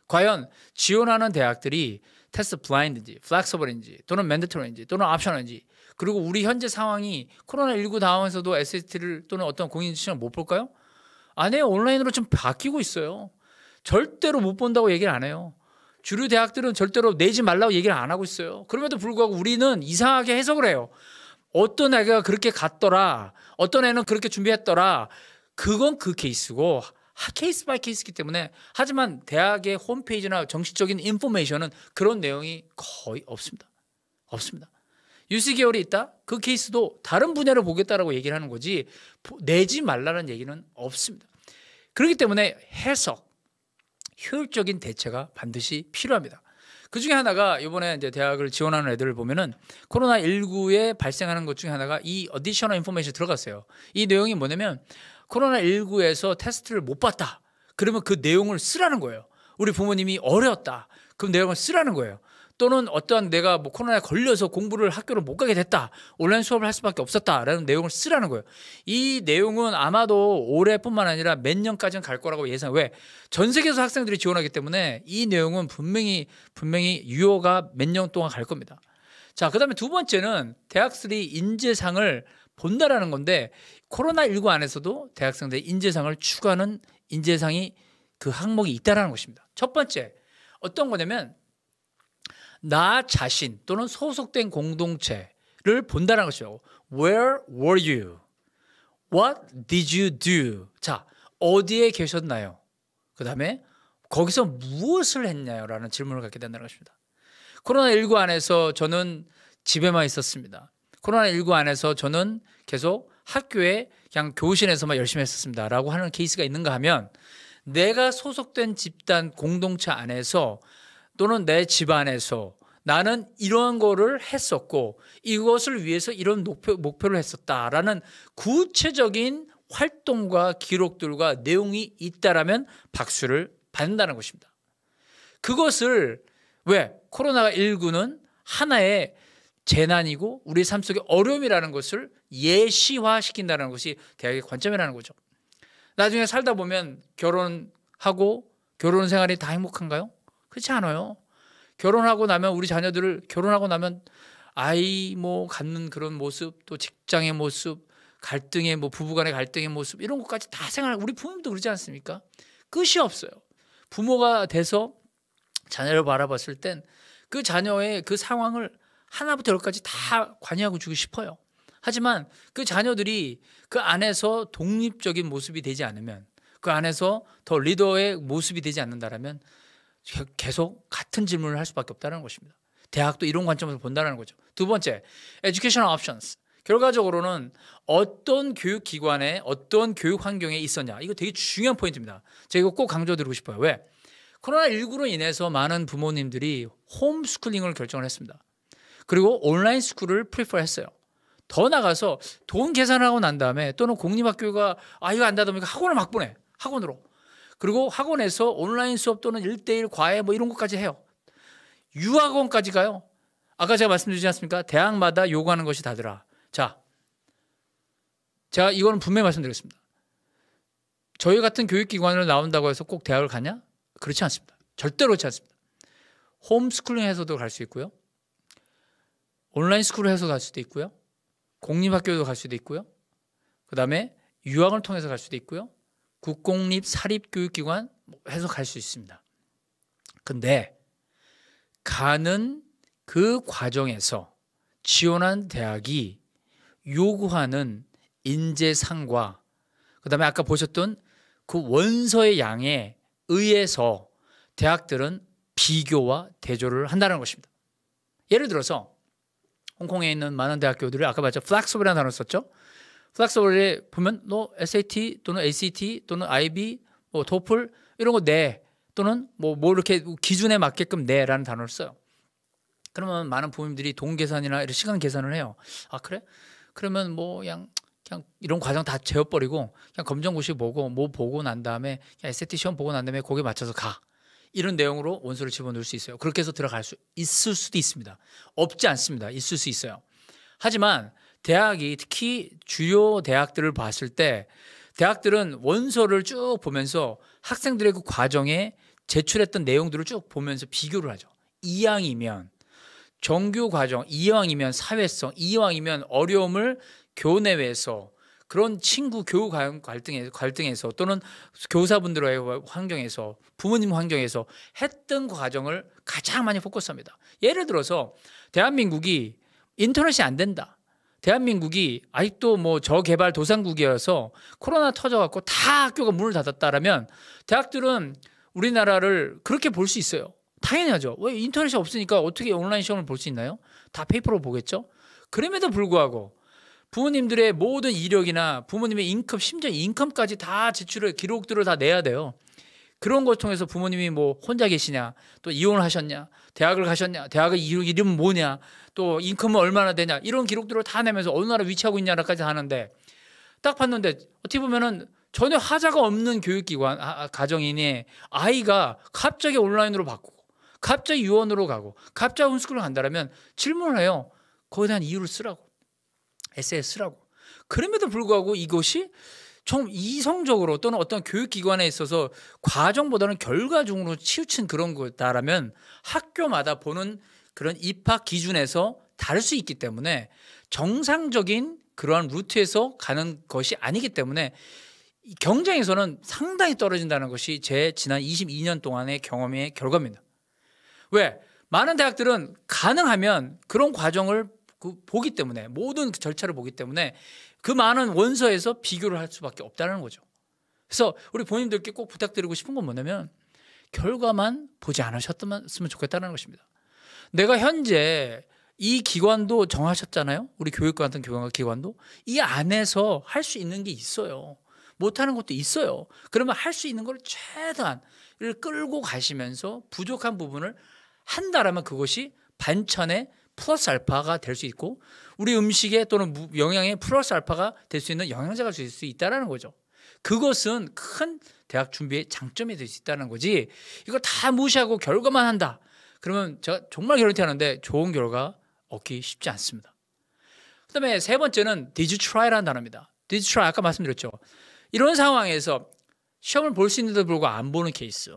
과연 지원하는 대학들이 테스트 블라인드인지 플렉서블인지 또는 멘드토리인지 또는 옵션인지 그리고 우리 현재 상황이 코로나19 다음에서도 SAT를 또는 어떤 공인 시험을 못 볼까요? 안에 온라인으로 좀 바뀌고 있어요. 절대로 못 본다고 얘기를 안 해요. 주류 대학들은 절대로 내지 말라고 얘기를 안 하고 있어요. 그럼에도 불구하고 우리는 이상하게 해석을 해요. 어떤 애가 그렇게 갔더라. 어떤 애는 그렇게 준비했더라. 그건 그 케이스고 케이스 바이 케이스기 때문에 하지만 대학의 홈페이지나 정식적인 인포메이션은 그런 내용이 거의 없습니다. 없습니다. 유스 계열이 있다? 그 케이스도 다른 분야를 보겠다라고 얘기를 하는 거지 내지 말라는 얘기는 없습니다. 그렇기 때문에 해석, 효율적인 대체가 반드시 필요합니다. 그 중에 하나가 이번에 이제 대학을 지원하는 애들을 보면은 코로나 19에 발생하는 것 중에 하나가 이 어디셔널 인포메이션 들어갔어요. 이 내용이 뭐냐면 코로나 19에서 테스트를 못 봤다. 그러면 그 내용을 쓰라는 거예요. 우리 부모님이 어려웠다. 그럼 내용을 쓰라는 거예요. 또는 어떠한 내가 뭐 코로나에 걸려서 공부를 학교를 못 가게 됐다. 온라인 수업을 할 수밖에 없었다라는 내용을 쓰라는 거예요. 이 내용은 아마도 올해뿐만 아니라 몇 년까지는 갈 거라고 예상. 왜? 전 세계에서 학생들이 지원하기 때문에 이 내용은 분명히 분명히 유효가 몇 년 동안 갈 겁니다. 자, 그다음에 두 번째는 대학들이 인재상을 본다라는 건데 코로나19 안에서도 대학생들 인재상을 추구하는 인재상이 그 항목이 있다라는 것입니다. 첫 번째 어떤 거냐면 나 자신 또는 소속된 공동체를 본다는 것이죠. Where were you? What did you do? 자, 어디에 계셨나요? 그 다음에 거기서 무엇을 했냐요? 라는 질문을 갖게 된다는 것입니다. 코로나19 안에서 저는 집에만 있었습니다. 코로나19 안에서 저는 계속 학교에 그냥 교실에서만 열심히 했었습니다. 라고 하는 케이스가 있는가 하면 내가 소속된 집단 공동체 안에서 또는 내 집안에서 나는 이러한 거를 했었고 이것을 위해서 이런 목표, 목표를 했었다라는 구체적인 활동과 기록들과 내용이 있다라면 박수를 받는다는 것입니다. 그것을 왜 코로나 19는 하나의 재난이고 우리 삶 속의 어려움이라는 것을 예시화시킨다는 것이 대학의 관점이라는 거죠. 나중에 살다 보면 결혼하고 결혼 생활이 다 행복한가요? 그렇지 않아요. 결혼하고 나면 우리 자녀들을 결혼하고 나면 아이 뭐 갖는 그런 모습 또 직장의 모습 갈등의 뭐 부부간의 갈등의 모습 이런 것까지 다 생활 우리 부모님도 그러지 않습니까? 끝이 없어요. 부모가 돼서 자녀를 바라봤을 땐 그 자녀의 그 상황을 하나부터 열까지 다 관여하고 주고 싶어요. 하지만 그 자녀들이 그 안에서 독립적인 모습이 되지 않으면 그 안에서 더 리더의 모습이 되지 않는다라 계속 같은 질문을 할 수밖에 없다는 것입니다. 대학도 이런 관점에서 본다는 거죠. 두 번째, educational options. 결과적으로는 어떤 교육 기관에 어떤 교육 환경에 있었냐. 이거 되게 중요한 포인트입니다. 제가 이거 꼭 강조드리고 싶어요. 왜? 코로나19로 인해서 많은 부모님들이 홈스쿨링을 결정을 했습니다. 그리고 온라인 스쿨을 프리퍼 했어요. 더 나가서 돈 계산하고 난 다음에 또는 공립학교가 아 이거 안 다듬으니까 학원을 막 보내. 학원으로. 그리고 학원에서 온라인 수업 또는 일대일 과외 뭐 이런 것까지 해요. 유학원까지 가요. 아까 제가 말씀드리지 않습니까? 대학마다 요구하는 것이 다더라. 자, 제가 이거는 분명히 말씀드리겠습니다. 저희 같은 교육기관으로 나온다고 해서 꼭 대학을 가냐? 그렇지 않습니다. 절대로 그렇지 않습니다. 홈스쿨링해서도갈 수 있고요. 온라인 스쿨에서 갈 수도 있고요. 공립학교도 갈 수도 있고요. 그 다음에 유학을 통해서 갈 수도 있고요. 국공립 사립교육기관 뭐 해석할 수 있습니다. 근데 가는 그 과정에서 지원한 대학이 요구하는 인재상과 그 다음에 아까 보셨던 그 원서의 양에 의해서 대학들은 비교와 대조를 한다는 것입니다. 예를 들어서 홍콩에 있는 많은 대학교들을 아까 봤죠. 플렉서블이라는 단어 썼죠. 수학서 원에 보면 너 SAT 또는 ACT 또는 IB 뭐 도플 이런 거내 네 또는 뭐뭐 뭐 이렇게 기준에 맞게끔 내라는 단어를 써요. 그러면 많은 부모님들이 돈 계산이나 이런 시간 계산을 해요. 아 그래? 그러면 뭐 그냥 그냥 이런 과정 다 재워버리고 그냥 검정고시 보고 뭐 보고 난 다음에 그냥 SAT 시험 보고 난 다음에 거기에 맞춰서 가. 이런 내용으로 원서를 집어넣을 수 있어요. 그렇게 해서 들어갈 수 있을 수도 있습니다. 없지 않습니다. 있을 수 있어요. 하지만 대학이 특히 주요 대학들을 봤을 때 대학들은 원서를 쭉 보면서 학생들의 그 과정에 제출했던 내용들을 쭉 보면서 비교를 하죠. 이왕이면 정규 과정, 이왕이면 사회성, 이왕이면 어려움을 교내외에서 그런 친구 교우 갈등에서, 갈등에서 또는 교사분들의 환경에서 부모님 환경에서 했던 과정을 가장 많이 포커스합니다. 예를 들어서 대한민국이 인터넷이 안 된다. 대한민국이 아직도 뭐 저개발 도상국이어서 코로나 터져갖고 다 학교가 문을 닫았다라면 대학들은 우리나라를 그렇게 볼 수 있어요. 당연하죠. 왜 인터넷이 없으니까 어떻게 온라인 시험을 볼 수 있나요? 다 페이퍼로 보겠죠? 그럼에도 불구하고 부모님들의 모든 이력이나 부모님의 인컴, 심지어 인컴까지 다 제출을, 기록들을 다 내야 돼요. 그런 걸 통해서 부모님이 뭐 혼자 계시냐, 또 이혼을 하셨냐, 대학을 가셨냐, 대학의 이름 뭐냐, 또 인컴은 얼마나 되냐 이런 기록들을 다 내면서 어느 나라 위치하고 있냐까지 라 하는데 딱 봤는데 어떻게 보면은 전혀 하자가 없는 교육기관 아, 아, 가정이니 아이가 갑자기 온라인으로 바꾸고 갑자기 유언으로 가고 갑자기 홈스쿨을 간다라면 질문을 해요. 거기에 대한 이유를 쓰라고 에세이 쓰라고. 그럼에도 불구하고 이것이 좀 이성적으로 또는 어떤 교육기관에 있어서 과정보다는 결과 중으로 치우친 그런 거다라면 학교마다 보는 그런 입학 기준에서 다를 수 있기 때문에 정상적인 그러한 루트에서 가는 것이 아니기 때문에 경쟁에서는 상당히 떨어진다는 것이 제 지난 22년 동안의 경험의 결과입니다. 왜? 많은 대학들은 가능하면 그런 과정을 그 보기 때문에 모든 그 절차를 보기 때문에 그 많은 원서에서 비교를 할 수밖에 없다는 거죠. 그래서 우리 본인들께 꼭 부탁드리고 싶은 건 뭐냐면 결과만 보지 않으셨으면 좋겠다는 것입니다. 내가 현재 이 기관도 정하셨잖아요. 우리 교육 같은 교육학 기관도 이 안에서 할 수 있는 게 있어요. 못하는 것도 있어요. 그러면 할 수 있는 걸 최대한을 끌고 가시면서 부족한 부분을 한다라면 그것이 반찬의 플러스 알파가 될 수 있고 우리 음식에 또는 영양에 플러스 알파가 될 수 있는 영양제가 될 수 있다라는 거죠. 그것은 큰 대학 준비의 장점이 될 수 있다는 거지. 이거 다 무시하고 결과만 한다. 그러면 제가 정말 결론하는데 좋은 결과 얻기 쉽지 않습니다. 그다음에 세 번째는 did you try라는 단어입니다. did you try 아까 말씀드렸죠. 이런 상황에서 시험을 볼 수 있는데도 불구하고 안 보는 케이스.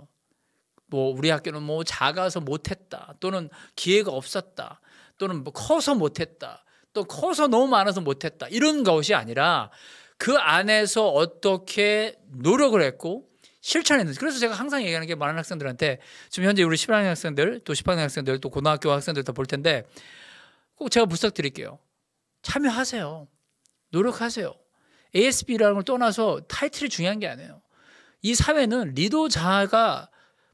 뭐 우리 학교는 뭐 작아서 못했다 또는 기회가 없었다 또는 뭐 커서 못했다. 또 커서 너무 많아서 못했다. 이런 것이 아니라 그 안에서 어떻게 노력을 했고 실천했는지. 그래서 제가 항상 얘기하는 게 많은 학생들한테 지금 현재 우리 11학년 학생들 또 18학년 학생들 또 고등학교 학생들 다 볼 텐데 꼭 제가 부탁드릴게요. 참여하세요. 노력하세요. ASB라는 걸 떠나서 타이틀이 중요한 게 아니에요. 이 사회는 리더자가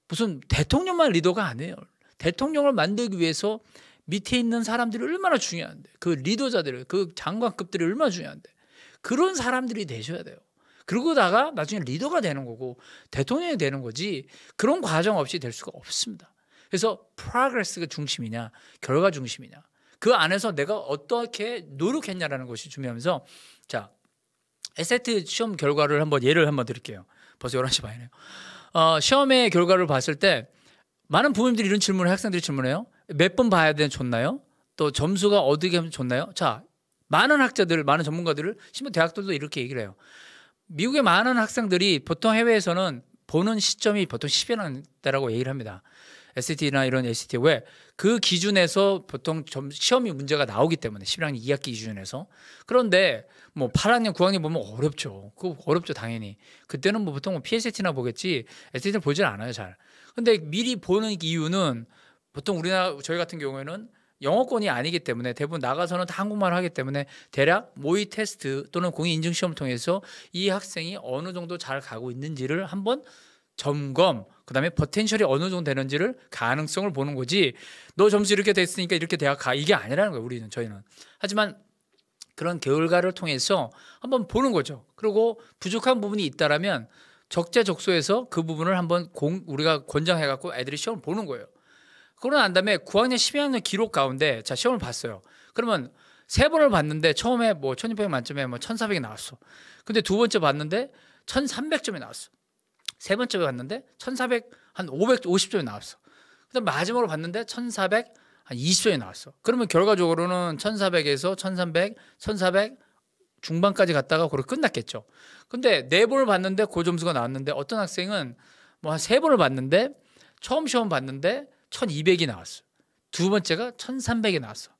무슨 대통령만 리더가 아니에요. 대통령을 만들기 위해서 밑에 있는 사람들이 얼마나 중요한데 그 리더자들 그 장관급들이 얼마나 중요한데 그런 사람들이 되셔야 돼요. 그러고다가 나중에 리더가 되는 거고 대통령이 되는 거지 그런 과정 없이 될 수가 없습니다. 그래서 프로그레스가 중심이냐 결과 중심이냐 그 안에서 내가 어떻게 노력했냐라는 것이 중요하면서 자 에세트 시험 결과를 한번 예를 한번 드릴게요. 벌써 11시 반이네요. 어, 시험의 결과를 봤을 때 많은 부모님들이 이런 질문을 학생들이 질문해요. 몇번 봐야 되는 좋나요? 또 점수가 어떻게 하면 좋나요? 자, 많은 학자들, 많은 전문가들을 심지어 대학들도 이렇게 얘기를 해요. 미국의 많은 학생들이 보통 해외에서는 보는 시점이 보통 1 0에 년대라고 얘기를 합니다. SAT나 이런 SAT 왜그 기준에서 보통 점, 시험이 문제가 나오기 때문에 11학년 2학기 기준에서 그런데 뭐 8학년 9학년 보면 어렵죠. 그 어렵죠 당연히. 그때는 뭐 보통 뭐 PSAT나 보겠지 s a t 를 보질 않아요 잘. 근데 미리 보는 이유는 보통 우리나라 저희 같은 경우에는 영어권이 아니기 때문에 대부분 나가서는 다 한국말을 하기 때문에 대략 모의 테스트 또는 공인 인증 시험을 통해서 이 학생이 어느 정도 잘 가고 있는지를 한번 점검 그다음에 버텐셜이 어느 정도 되는지를 가능성을 보는 거지 너 점수 이렇게 됐으니까 이렇게 대학 가 이게 아니라는 거예요 우리는 저희는 하지만 그런 결과를 통해서 한번 보는 거죠 그리고 부족한 부분이 있다라면 적재적소에서 그 부분을 한번 공, 우리가 권장해 갖고 애들이 시험을 보는 거예요 그러고 난 다음에 9학년 12학년 기록 가운데 자 시험을 봤어요. 그러면 세 번을 봤는데 처음에 뭐1 2 0 0 만점에 뭐 1400이 나왔어. 근데 두 번째 봤는데 1300점이 나왔어. 세 번째 봤는데 1400 한 550점이 나왔어. 그다음 마지막으로 봤는데 1400 한 20점이 나왔어. 그러면 결과적으로는 1400에서 1300, 1400 중반까지 갔다가 그걸 끝났겠죠. 근데 네 번을 봤는데 고 그 점수가 나왔는데 어떤 학생은 뭐 한 세 번을 봤는데 처음 시험 봤는데 1200이 나왔어. 두 번째가 1300이 나왔어.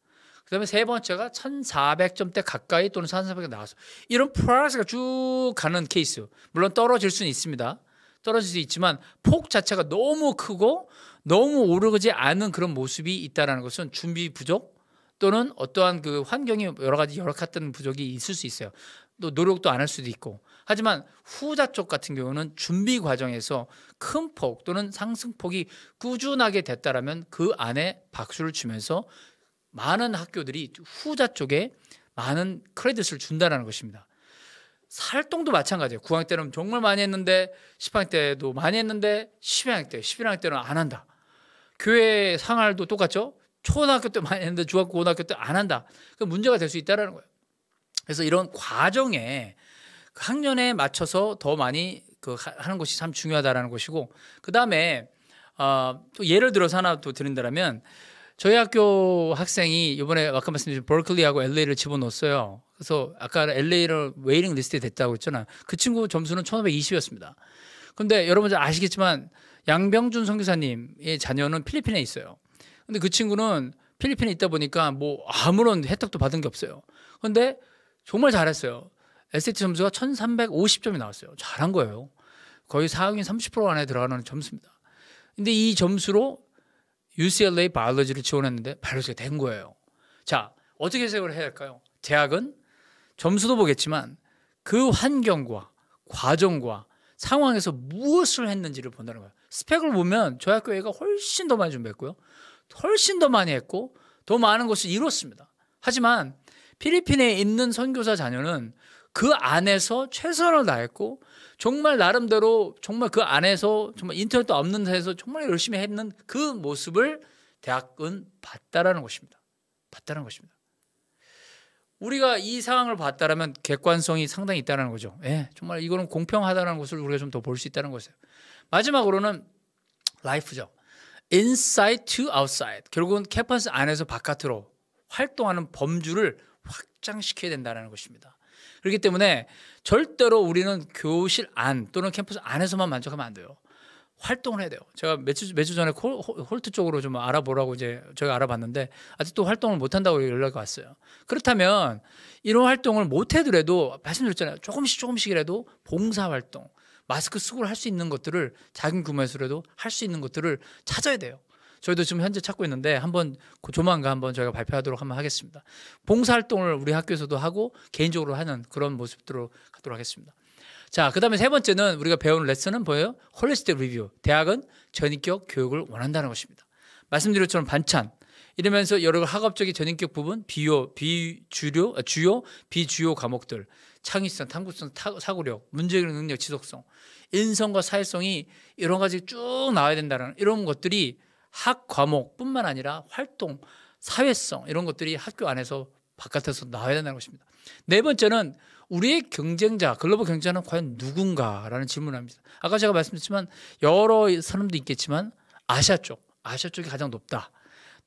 그다음에 세 번째가 1400점대 가까이 또는 1400이 나왔어. 이런 플러스가 쭉 가는 케이스. 물론 떨어질 수는 있습니다. 떨어질 수 있지만 폭 자체가 너무 크고 너무 오르지 않은 그런 모습이 있다라는 것은 준비 부족 또는 어떠한 그 환경이 여러 가지 열악했던 부족이 있을 수 있어요. 또 노력도 안 할 수도 있고 하지만 후자 쪽 같은 경우는 준비 과정에서 큰 폭 또는 상승폭이 꾸준하게 됐다라면 그 안에 박수를 치면서 많은 학교들이 후자 쪽에 많은 크레딧을 준다라는 것입니다. 살동도 마찬가지예요. 9학년 때는 정말 많이 했는데 10학년 때도 많이 했는데 12학년 때, 11학년 때는 안 한다. 교회 상활도 똑같죠. 초등학교 때 많이 했는데 중학교, 고등학교 때 안 한다. 그 문제가 될 수 있다라는 거예요. 그래서 이런 과정에 학년에 맞춰서 더 많이 그 하는 것이 참 중요하다라는 것이고 그 다음에 어, 또 예를 들어서 하나 또 드린다면 저희 학교 학생이 이번에 아까 말씀드린 버클리하고 LA를 집어넣었어요. 그래서 아까 LA를 웨이링 리스트에 됐다고 했잖아. 그 친구 점수는 1520이었습니다. 근데 여러분들 아시겠지만 양병준 선교사님의 자녀는 필리핀에 있어요. 근데 그 친구는 필리핀에 있다 보니까 뭐 아무런 혜택도 받은 게 없어요. 근데 정말 잘했어요. SAT 점수가 1350점이 나왔어요. 잘한 거예요. 거의 4학년 30% 안에 들어가는 점수입니다. 근데 이 점수로 UCLA 바이올로지를 지원했는데 바이올로지가 된 거예요. 자, 어떻게 생각을 해야 할까요? 대학은 점수도 보겠지만 그 환경과 과정과 상황에서 무엇을 했는지를 본다는 거예요. 스펙을 보면 저희 학교 애가 훨씬 더 많이 준비했고요. 훨씬 더 많이 했고 더 많은 것을 이뤘습니다. 하지만 필리핀에 있는 선교사 자녀는 그 안에서 최선을 다했고 정말 나름대로 정말 그 안에서 정말 인터넷도 없는 데서 정말 열심히 했는 그 모습을 대학은 봤다라는 것입니다. 봤다는 것입니다. 우리가 이 상황을 봤다라면 객관성이 상당히 있다는 거죠. 예, 정말 이거는 공평하다는 것을 우리가 좀 더 볼 수 있다는 것이에요. 마지막으로는 라이프죠. inside to outside. 결국은 캠퍼스 안에서 바깥으로 활동하는 범주를 확장시켜야 된다는 것입니다. 그렇기 때문에 절대로 우리는 교실 안 또는 캠퍼스 안에서만 만족하면 안 돼요. 활동을 해야 돼요. 제가 며칠, 며칠 전에 홀, 홀트 쪽으로 좀 알아보라고 이제 저희 알아봤는데 아직도 활동을 못 한다고 연락이 왔어요. 그렇다면 이런 활동을 못 해더라도 말씀드렸잖아요. 조금씩 조금씩이라도 봉사활동, 마스크 쓰고 할수 있는 것들을 작은 규모에서라도 할 수 있는 것들을 찾아야 돼요. 저희도 지금 현재 찾고 있는데 한번 그 조만간 한번 저희가 발표하도록 한번 하겠습니다. 봉사활동을 우리 학교에서도 하고 개인적으로 하는 그런 모습으로 가도록 하겠습니다. 자, 그 다음에 세 번째는 우리가 배운 레슨은 뭐예요? 홀리스틱 리뷰. 대학은 전인격 교육을 원한다는 것입니다. 말씀드린 것처럼 반찬. 이러면서 여러 학업적인 전인격 부분, 비요, 비주료, 아, 주요, 비주요 과목들, 창의성, 탐구성, 타, 사고력, 문제해 능력, 지속성, 인성과 사회성이 이런 가지 쭉 나와야 된다는 이런 것들이 학 과목뿐만 아니라 활동, 사회성 이런 것들이 학교 안에서 바깥에서 나와야 된다는 것입니다. 네 번째는 우리의 경쟁자, 글로벌 경쟁자는 과연 누군가라는 질문을 합니다. 아까 제가 말씀드렸지만 여러 사람도 있겠지만 아시아 쪽, 아시아 쪽이 가장 높다.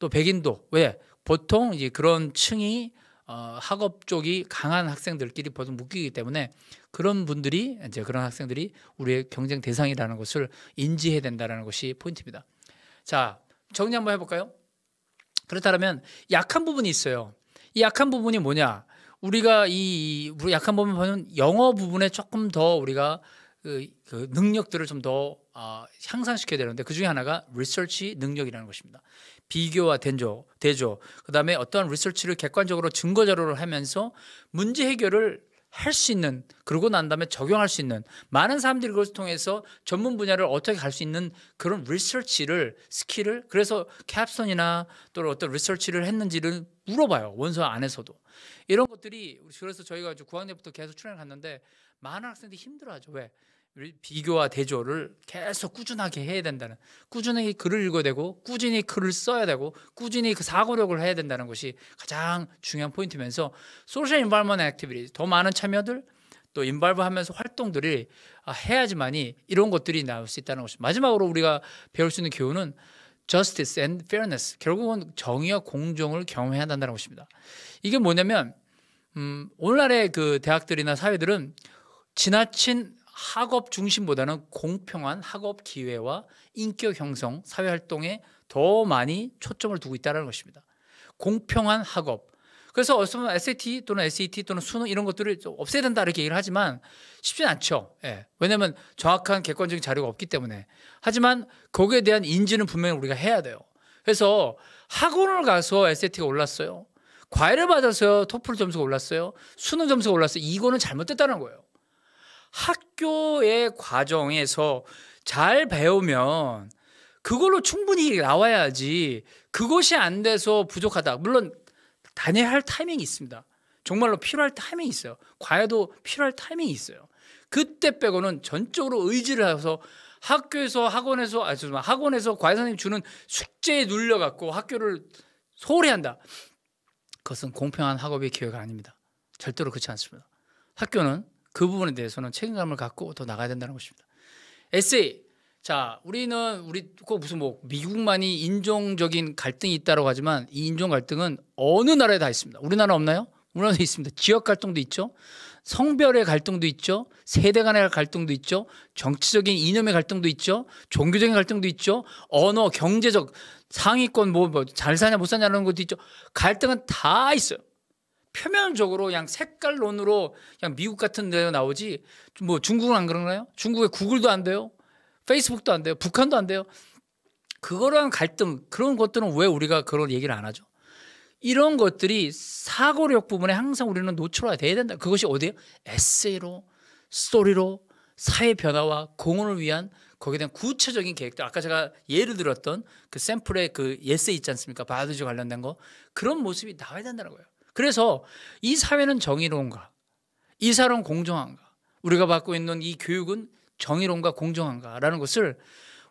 또 백인도 왜 보통 이제 그런 층이 어, 학업 쪽이 강한 학생들끼리 보통 묶이기 때문에 그런 분들이 이제 그런 학생들이 우리의 경쟁 대상이라는 것을 인지해야 된다는 것이 포인트입니다. 자, 정리 한번 해볼까요? 그렇다면 약한 부분이 있어요. 이 약한 부분이 뭐냐? 우리가 이 우리 약한 부분 보면 영어 부분에 조금 더 우리가 그, 그 능력들을 좀더 어, 아, 향상시켜야 되는데 그 중에 하나가 리서치 능력이라는 것입니다. 비교와 대조, 대조, 그 다음에 어떤 리서치를 객관적으로 증거 자료를 하면서 문제 해결을 할수 있는 그러고 난 다음에 적용할 수 있는 많은 사람들이 그것을 통해서 전문 분야를 어떻게 갈 수 있는 그런 리서치를 스킬을 그래서 캡선이나 또 어떤 리서치를 했는지를 물어봐요 원서 안에서도 이런 것들이 그래서 저희가 구학년부터 계속 출연을 갔는데 많은 학생들이 힘들어하죠 왜 비교와 대조를 계속 꾸준하게 해야 된다는 꾸준히 글을 읽어야 되고 꾸준히 글을 써야 되고 꾸준히 그 사고력을 해야 된다는 것이 가장 중요한 포인트면서 소셜 인발먼 액티비티 더 많은 참여들 또 인발브 하면서 활동들이 아, 해야지만이 이런 것들이 나올 수 있다는 것이 마지막으로 우리가 배울 수 있는 교훈은 justice and fairness 결국은 정의와 공정을 경험해야 한다는 것입니다 이게 뭐냐면 음, 오늘날의 그 대학들이나 사회들은 지나친 학업 중심보다는 공평한 학업 기회와 인격 형성, 사회 활동에 더 많이 초점을 두고 있다는 것입니다. 공평한 학업. 그래서 어떻 보면 SAT 또는 SAT 또는 수능 이런 것들을 없애야 된다 이렇게 얘기를 하지만 쉽진 않죠. 예. 왜냐하면 정확한 객관적인 자료가 없기 때문에. 하지만 거기에 대한 인지는 분명히 우리가 해야 돼요. 그래서 학원을 가서 SAT가 올랐어요. 과외를 받아서 토플 점수가 올랐어요. 수능 점수가 올랐어요. 이거는 잘못됐다는 거예요. 학교의 과정에서 잘 배우면 그걸로 충분히 나와야지 그것이 안 돼서 부족하다. 물론 다녀야 할 타이밍이 있습니다. 정말로 필요할 타이밍이 있어요. 과외도 필요할 타이밍이 있어요. 그때 빼고는 전적으로 의지를 해서 학교에서 학원에서 아 죄송합니다. 학원에서 과외 선생님 주는 숙제에 눌려 갖고 학교를 소홀히 한다. 그것은 공평한 학업의 기회가 아닙니다. 절대로 그렇지 않습니다. 학교는 그 부분에 대해서는 책임감을 갖고 더 나가야 된다는 것입니다. 에세이. 자, 우리는 우리 꼭 무슨 뭐 미국만이 인종적인 갈등이 있다고 하지만 이 인종 갈등은 어느 나라에 다 있습니다. 우리나라 없나요? 우리나라도 있습니다. 지역 갈등도 있죠. 성별의 갈등도 있죠. 세대 간의 갈등도 있죠. 정치적인 이념의 갈등도 있죠. 종교적인 갈등도 있죠. 언어, 경제적 상위권 뭐잘 뭐 사냐 못사냐는 것도 있죠. 갈등은 다 있어요. 표면적으로 그냥 색깔론으로 그냥 미국 같은 데 나오지 뭐 중국은 안 그런가요? 중국에 구글도 안 돼요. 페이스북도 안 돼요. 북한도 안 돼요. 그거랑 갈등 그런 것들은 왜 우리가 그런 얘기를 안 하죠? 이런 것들이 사고력 부분에 항상 우리는 노출화가 돼야 된다. 그것이 어디예요? 에세이로 스토리로 사회 변화와 공헌을 위한 거기에 대한 구체적인 계획들 아까 제가 예를 들었던 그 샘플의 그에세이 있지 않습니까 바드주 관련된 거 그런 모습이 나와야 된다는 거예요 그래서 이 사회는 정의로운가? 이 사회는 공정한가? 우리가 받고 있는 이 교육은 정의로운가 공정한가라는 것을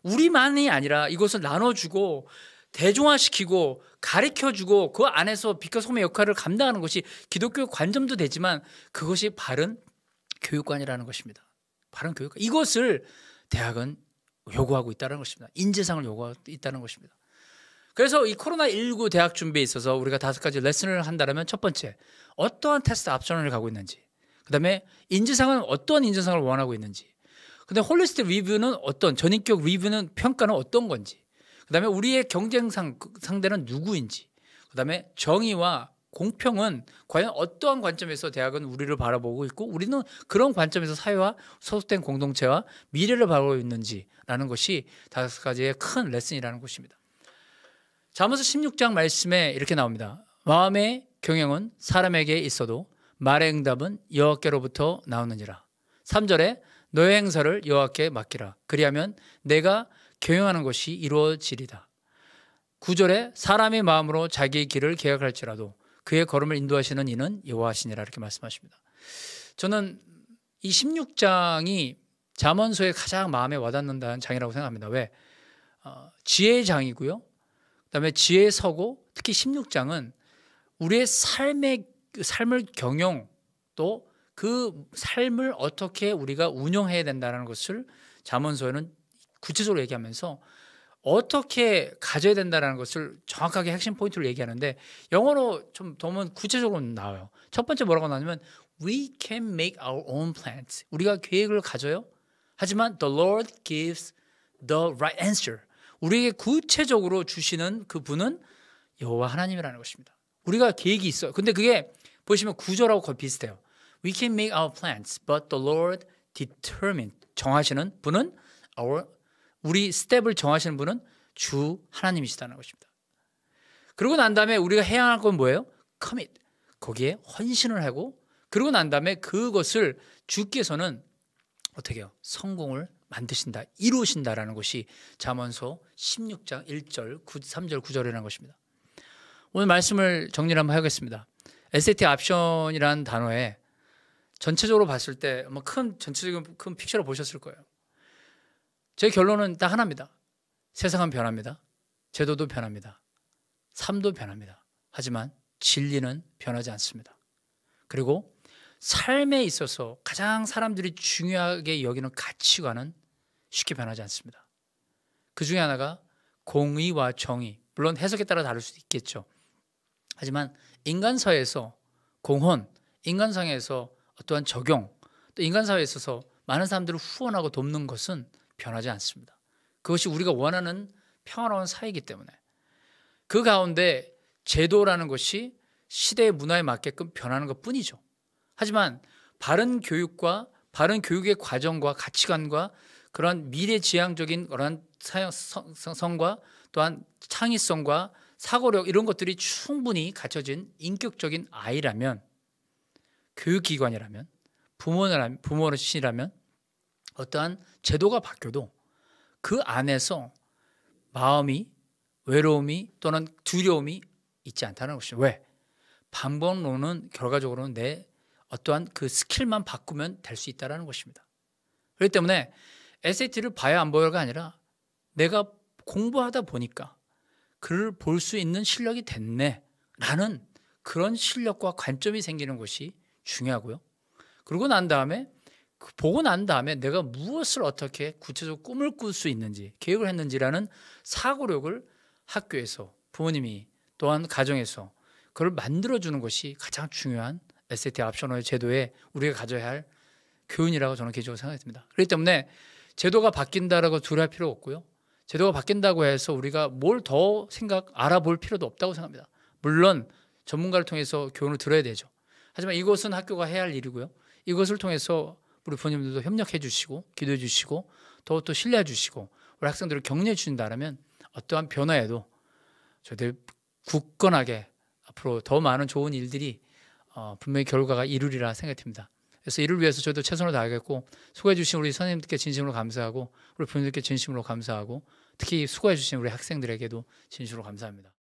우리만이 아니라 이것을 나눠주고 대중화시키고 가르쳐주고 그 안에서 빛과 소매 역할을 감당하는 것이 기독교 관점도 되지만 그것이 바른 교육관이라는 것입니다. 바른 교육관. 이것을 대학은 요구하고 있다는 것입니다. 인재상을 요구하고 있다는 것입니다. 그래서 이 코로나19 대학 준비에 있어서 우리가 다섯 가지 레슨을 한다면 라첫 번째, 어떠한 테스트 앞션을 가고 있는지. 그 다음에 인지상은 어떠한 인지상을 원하고 있는지. 근데 홀리스틱 리뷰는 어떤, 전인격 리뷰는 평가는 어떤 건지. 그 다음에 우리의 경쟁 상, 상대는 누구인지. 그 다음에 정의와 공평은 과연 어떠한 관점에서 대학은 우리를 바라보고 있고 우리는 그런 관점에서 사회와 소속된 공동체와 미래를 바라보고 있는지라는 것이 다섯 가지의 큰 레슨이라는 것입니다. 잠언서 16장 말씀에 이렇게 나옵니다. 마음의 경영은 사람에게 있어도 말의 응답은 여호와께로부터 나오느니라. 3절에 너의 행사를 여호와께 맡기라. 그리하면 내가 경영하는 것이 이루어지리다. 9절에 사람의 마음으로 자기의 길을 계획할지라도 그의 걸음을 인도하시는 이는 여호와시니라 이렇게 말씀하십니다. 저는 이 16장이 잠언서에 가장 마음에 와닿는다는 장이라고 생각합니다. 왜? 어, 지혜의 장이고요. 그다음에 지혜의 서고 특히 16장은 우리의 삶의 그 삶을 경영 또 그 삶을 어떻게 우리가 운영해야 된다는 것을 자문서에는 구체적으로 얘기하면서 어떻게 가져야 된다는 것을 정확하게 핵심 포인트로 얘기하는데 영어로 좀 더면 구체적으로 나와요. 첫 번째 뭐라고 나냐면 we can make our own plans. 우리가 계획을 가져요. 하지만 the Lord gives the right answer. 우리에게 구체적으로 주시는 그 분은 여호와 하나님이라는 것입니다. 우리가 계획이 있어요. 근데 그게 보시면 구절하고 거의 비슷해요. We can make our plans, but the Lord determined 정하시는 분은 our 우리 스텝을 정하시는 분은 주 하나님이시다는 것입니다. 그러고 난 다음에 우리가 해야 할 건 뭐예요? commit 거기에 헌신을 하고 그러고 난 다음에 그것을 주께서는 어떻게 요 성공을 만드신다, 이루신다라는 것이 잠언서 16장 1절, 9, 3절, 9절이라는 것입니다. 오늘 말씀을 정리를 한번 하겠습니다. SAT 옵션이라는 단어에 전체적으로 봤을 때큰 뭐 전체적인 큰 픽처를 보셨을 거예요. 제 결론은 딱 하나입니다. 세상은 변합니다. 제도도 변합니다. 삶도 변합니다. 하지만 진리는 변하지 않습니다. 그리고 삶에 있어서 가장 사람들이 중요하게 여기는 가치관은 쉽게 변하지 않습니다. 그 중에 하나가 공의와 정의. 물론 해석에 따라 다를 수도 있겠죠. 하지만 인간사회에서 공헌, 인간사회에서 어떠한 적용, 또 인간사회에 있어서 많은 사람들을 후원하고 돕는 것은 변하지 않습니다. 그것이 우리가 원하는 평화로운 사회이기 때문에 그 가운데 제도라는 것이 시대의 문화에 맞게끔 변하는 것 뿐이죠. 하지만 바른 교육과 바른 교육의 과정과 가치관과 그런 미래지향적인 그런 사형성과 또한 창의성과 사고력 이런 것들이 충분히 갖춰진 인격적인 아이라면 교육기관이라면 부모는 부모신이라면 어떠한 제도가 바뀌어도 그 안에서 마음이 외로움이 또는 두려움이 있지 않다는 것이죠. 왜? 방법론은 결과적으로는 내 어떠한 그 스킬만 바꾸면 될 수 있다라는 것입니다. 그렇기 때문에 SAT를 봐야 안 보여가 아니라 내가 공부하다 보니까 그를 볼 수 있는 실력이 됐네라는 그런 실력과 관점이 생기는 것이 중요하고요. 그러고 난 다음에 그 보고 난 다음에 내가 무엇을 어떻게 구체적 꿈을 꿀 수 있는지 계획을 했는지라는 사고력을 학교에서 부모님이 또한 가정에서 그걸 만들어 주는 것이 가장 중요한 SAT 랍셔널 제도에 우리가 가져야 할 교훈이라고 저는 개인적으로 생각했습니다. 그렇기 때문에 제도가 바뀐다라고 두려할 워 필요 없고요. 제도가 바뀐다고 해서 우리가 뭘 더 생각 알아볼 필요도 없다고 생각합니다. 물론 전문가를 통해서 교훈을 들어야 되죠. 하지만 이것은 학교가 해야 할 일이고요. 이것을 통해서 우리 부모님들도 협력해 주시고 기도해 주시고 더욱더 신뢰해 주시고 우리 학생들을 격려해 주신다면 어떠한 변화에도 저희들 굳건하게 앞으로 더 많은 좋은 일들이 어, 분명히 결과가 이룰이라 생각됩니다. 그래서 이를 위해서 저도 최선을 다하겠고 수고해 주신 우리 선생님께 진심으로 감사하고 우리 부모님께 진심으로 감사하고 특히 수고해 주신 우리 학생들에게도 진심으로 감사합니다.